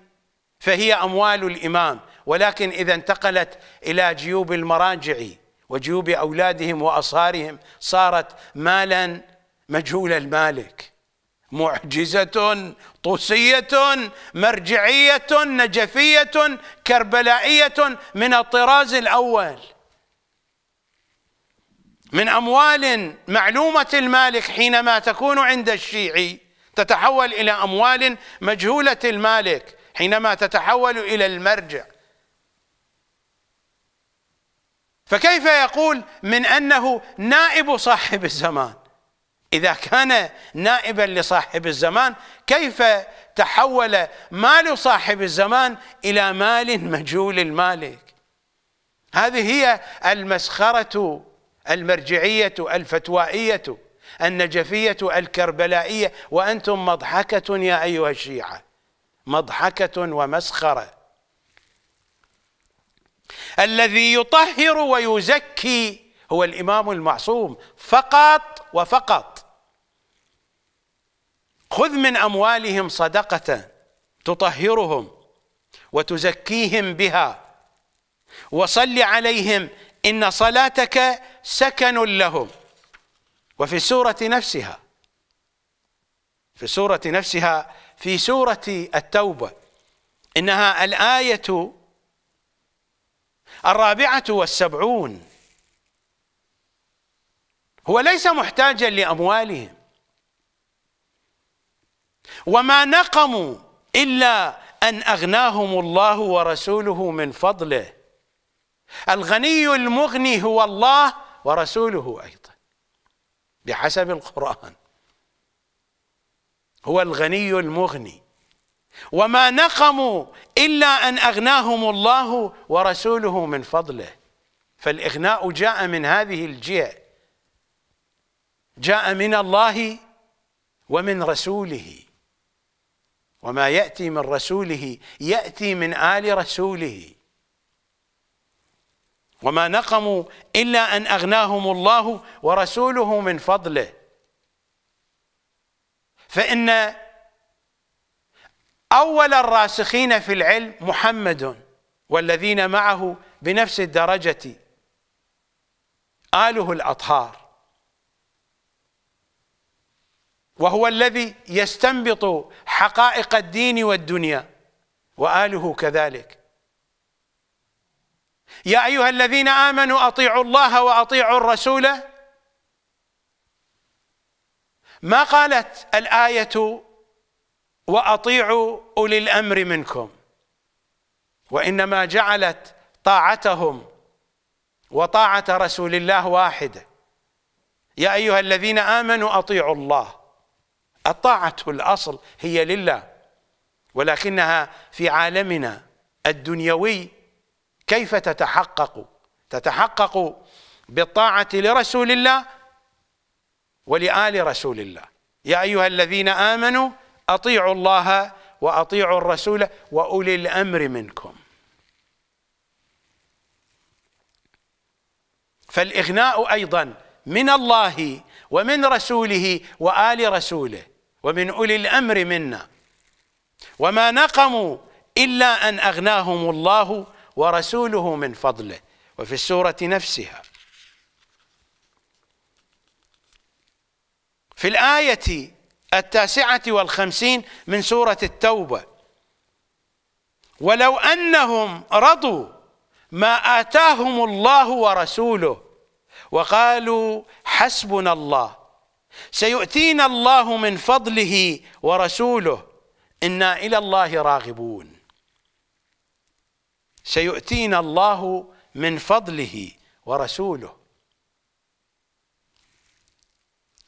فهي أموال الإمام ولكن إذا انتقلت إلى جيوب المراجع وجيوب أولادهم وأصهارهم صارت مالا مجهول المالك معجزة طوسية مرجعية نجفية كربلائية من الطراز الأول من أموال معلومة المالك حينما تكون عند الشيعي تتحول إلى أموال مجهولة المالك حينما تتحول إلى المرجع فكيف يقول من أنه نائب صاحب الزمان إذا كان نائبا لصاحب الزمان كيف تحول مال صاحب الزمان إلى مال مجهول المالك هذه هي المسخرة المرجعية الفتوائية النجفية الكربلائية وأنتم مضحكة يا أيها الشيعة مضحكة ومسخرة الذي يطهر ويزكي هو الإمام المعصوم فقط وفقط خذ من اموالهم صدقه تطهرهم وتزكيهم بها وصل عليهم ان صلاتك سكن لهم وفي السوره نفسها في السوره نفسها في سوره التوبه انها الايه الرابعه والسبعون هو ليس محتاجا لاموالهم وما نقموا إلا أن أغناهم الله ورسوله من فضله الغني المغني هو الله ورسوله أيضا بحسب القرآن هو الغني المغني وما نقموا إلا أن أغناهم الله ورسوله من فضله فالإغناء جاء من هذه الجهة جاء من الله ومن رسوله وما يأتي من رسوله يأتي من آل رسوله وما نقموا إلا أن أغناهم الله ورسوله من فضله فإن أول الراسخين في العلم محمد والذين معه بنفس الدرجة آله الأطهار وهو الذي يستنبط حقائق الدين والدنيا وآله كذلك يا أيها الذين آمنوا أطيعوا الله وأطيعوا الرسول ما قالت الآية وأطيعوا أولي الأمر منكم وإنما جعلت طاعتهم وطاعة رسول الله واحدة يا أيها الذين آمنوا أطيعوا الله الطاعة الأصل هي لله ولكنها في عالمنا الدنيوي كيف تتحقق تتحقق بالطاعة لرسول الله ولآل رسول الله يا أيها الذين آمنوا أطيعوا الله وأطيعوا الرسول وأولي الأمر منكم فالإغناء أيضا من الله ومن رسوله وآل رسوله ومن أولي الأمر منا وما نقموا إلا أن أغناهم الله ورسوله من فضله وفي السورة نفسها في الآية التاسعة والخمسين من سورة التوبة ولو أنهم رضوا ما آتاهم الله ورسوله وقالوا حسبنا الله سيؤتينا الله من فضله ورسوله انا الى الله راغبون سيؤتينا الله من فضله ورسوله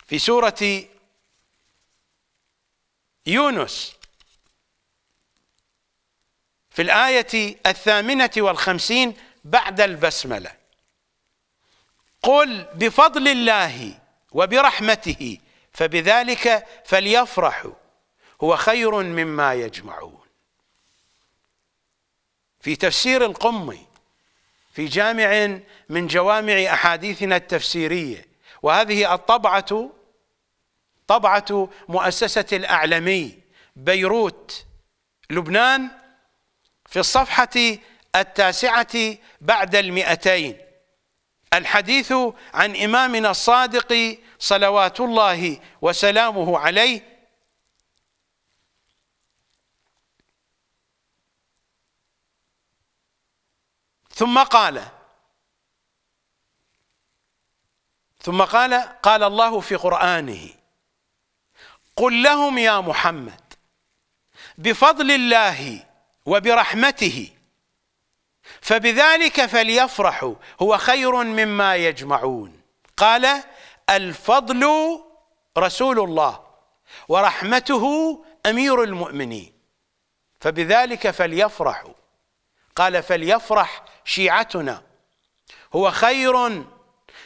في سوره يونس في الايه الثامنه والخمسين بعد البسمله قل بفضل الله وبرحمته فبذلك فليفرحوا هو خير مما يجمعون في تفسير القمي في جامع من جوامع أحاديثنا التفسيرية وهذه الطبعة طبعة مؤسسة الأعلمي بيروت لبنان في الصفحة التاسعة بعد المئتين الحديث عن إمامنا الصادق صلوات الله وسلامه عليه ثم قال ثم قال قال الله في قرآنه قل لهم يا محمد بفضل الله وبرحمته فبذلك فليفرحوا هو خير مما يجمعون قال الفضل رسول الله ورحمته امير المؤمنين فبذلك فليفرحوا قال فليفرح شيعتنا هو خير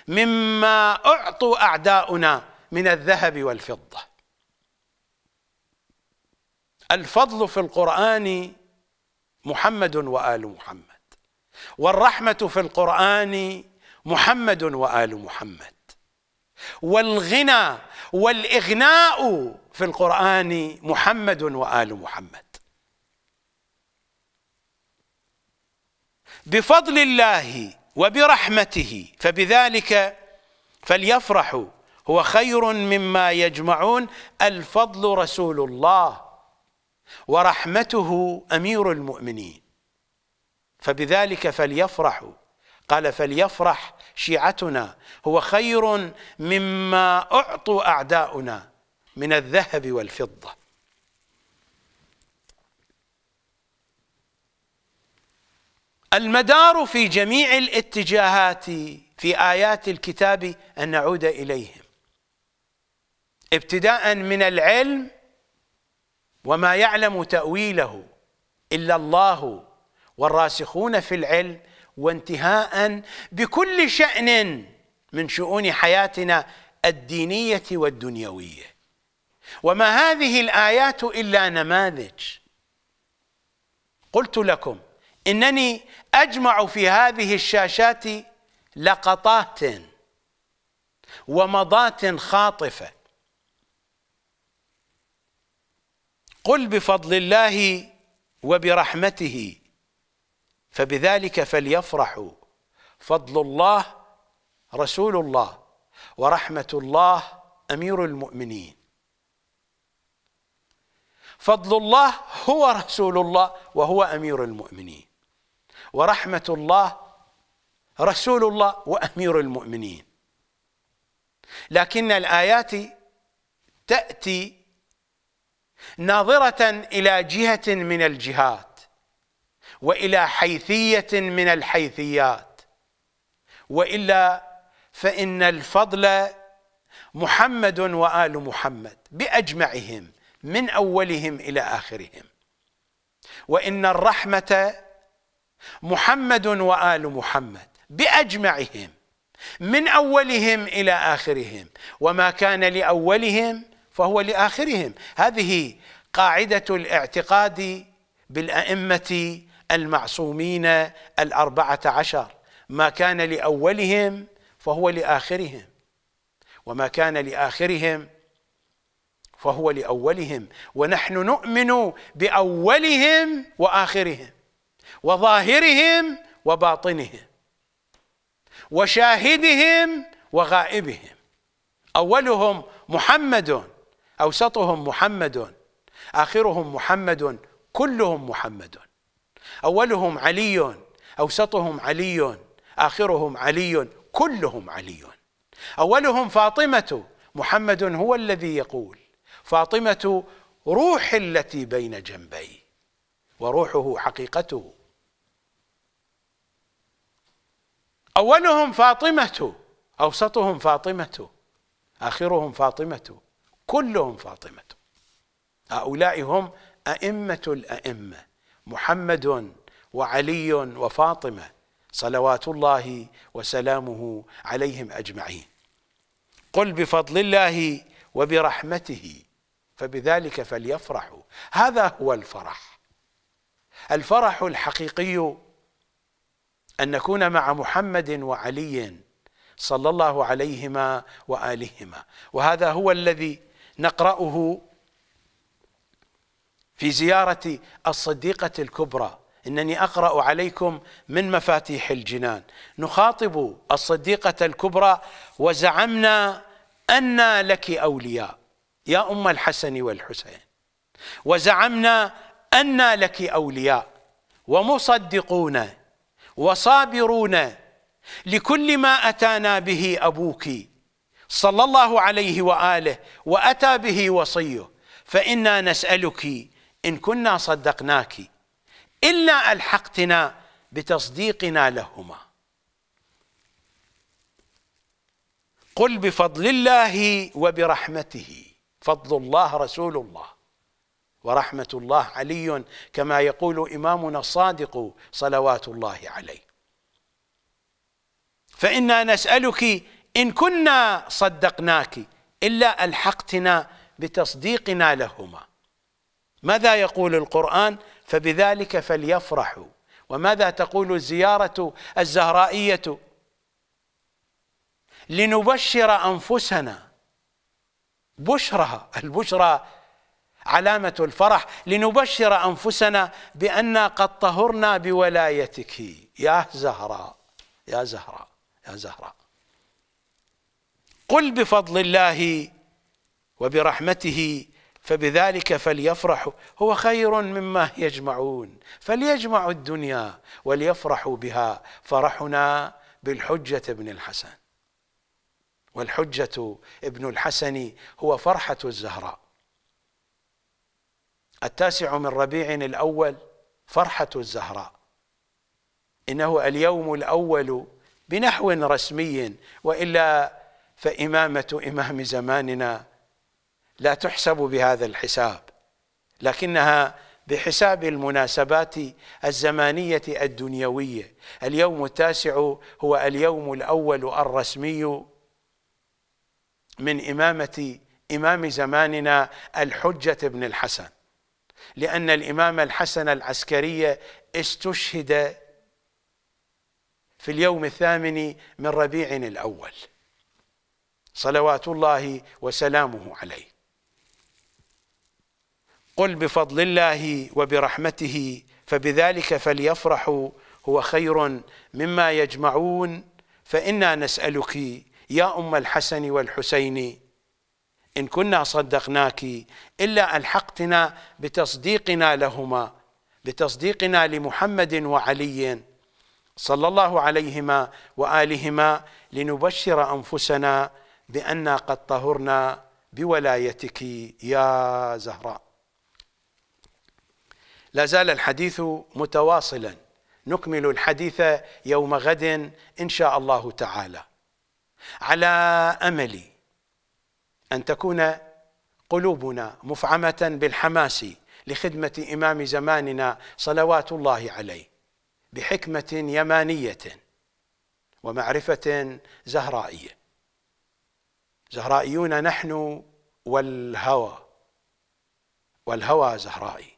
مما اعطوا اعداؤنا من الذهب والفضه الفضل في القران محمد وال محمد والرحمه في القران محمد وال محمد والغنى والاغناء في القران محمد وال محمد بفضل الله وبرحمته فبذلك فليفرحوا هو خير مما يجمعون الفضل رسول الله ورحمته امير المؤمنين فبذلك فليفرحوا قال فليفرح شيعتنا هو خير مما أعطوا أعداؤنا من الذهب والفضة المدار في جميع الاتجاهات في آيات الكتاب أن نعود إليهم ابتداء من العلم وما يعلم تأويله إلا الله والراسخون في العلم وانتهاء بكل شأن من شؤون حياتنا الدينية والدنيوية وما هذه الآيات إلا نماذج قلت لكم إنني أجمع في هذه الشاشات لقطات ومضات خاطفة قل بفضل الله وبرحمته فبذلك فليفرحوا فضل الله رسول الله ورحمة الله أمير المؤمنين فضل الله هو رسول الله وهو أمير المؤمنين ورحمة الله رسول الله وأمير المؤمنين لكن الآيات تأتي ناظرة إلى جهة من الجهات والى حيثيه من الحيثيات والا فان الفضل محمد وال محمد باجمعهم من اولهم الى اخرهم وان الرحمه محمد وال محمد باجمعهم من اولهم الى اخرهم وما كان لاولهم فهو لاخرهم هذه قاعده الاعتقاد بالائمه المعصومين الأربعة عشر ما كان لأولهم فهو لآخرهم وما كان لآخرهم فهو لأولهم ونحن نؤمن بأولهم وآخرهم وظاهرهم وباطنهم وشاهدهم وغائبهم أولهم محمد أوسطهم محمد آخرهم محمد كلهم محمد اولهم علي اوسطهم علي اخرهم علي كلهم علي اولهم فاطمه محمد هو الذي يقول فاطمه روح التي بين جنبي وروحه حقيقته اولهم فاطمه اوسطهم فاطمه اخرهم فاطمه كلهم فاطمه هؤلاء هم ائمه الائمه محمد وعلي وفاطمه صلوات الله وسلامه عليهم اجمعين قل بفضل الله وبرحمته فبذلك فليفرحوا هذا هو الفرح الفرح الحقيقي ان نكون مع محمد وعلي صلى الله عليهما والهما وهذا هو الذي نقراه في زيارة الصديقة الكبرى إنني أقرأ عليكم من مفاتيح الجنان نخاطب الصديقة الكبرى وزعمنا أن لك أولياء يا أم الحسن والحسين وزعمنا أن لك أولياء ومصدقون وصابرون لكل ما أتانا به أبوك صلى الله عليه وآله وأتى به وصيه فإنا نسألك إن كنا صدقناك إلا ألحقتنا بتصديقنا لهما قل بفضل الله وبرحمته فضل الله رسول الله ورحمة الله علي كما يقول إمامنا الصادق صلوات الله عليه فإنا نسألك إن كنا صدقناك إلا ألحقتنا بتصديقنا لهما ماذا يقول القرآن فبذلك فليفرحوا وماذا تقول الزيارة الزهرائية لنبشر أنفسنا بشرها البشرى علامة الفرح لنبشر أنفسنا بأننا قد طهرنا بولايتك يا زهراء يا زهراء يا زهراء قل بفضل الله وبرحمته فبذلك فليفرحوا هو خير مما يجمعون فليجمعوا الدنيا وليفرحوا بها فرحنا بالحجة ابن الحسن والحجة ابن الحسن هو فرحة الزهراء التاسع من ربيع الأول فرحة الزهراء إنه اليوم الأول بنحو رسمي وإلا فإمامة إمام زماننا لا تحسب بهذا الحساب لكنها بحساب المناسبات الزمانية الدنيوية اليوم التاسع هو اليوم الأول الرسمي من إمامة إمام زماننا الحجة بن الحسن لأن الإمام الحسن العسكري استشهد في اليوم الثامن من ربيع الأول صلوات الله وسلامه عليه قل بفضل الله وبرحمته فبذلك فليفرحوا هو خير مما يجمعون فإنا نسألك يا أم الحسن والحسين إن كنا صدقناك إلا ألحقتنا بتصديقنا لهما بتصديقنا لمحمد وعلي صلى الله عليهما وآلهما لنبشر أنفسنا بأننا قد طهرنا بولايتك يا زهراء لا زال الحديث متواصلا نكمل الحديث يوم غد إن شاء الله تعالى على أمل أن تكون قلوبنا مفعمة بالحماس لخدمة إمام زماننا صلوات الله عليه بحكمة يمانية ومعرفة زهرائية زهرائيون نحن والهوى والهوى زهرائي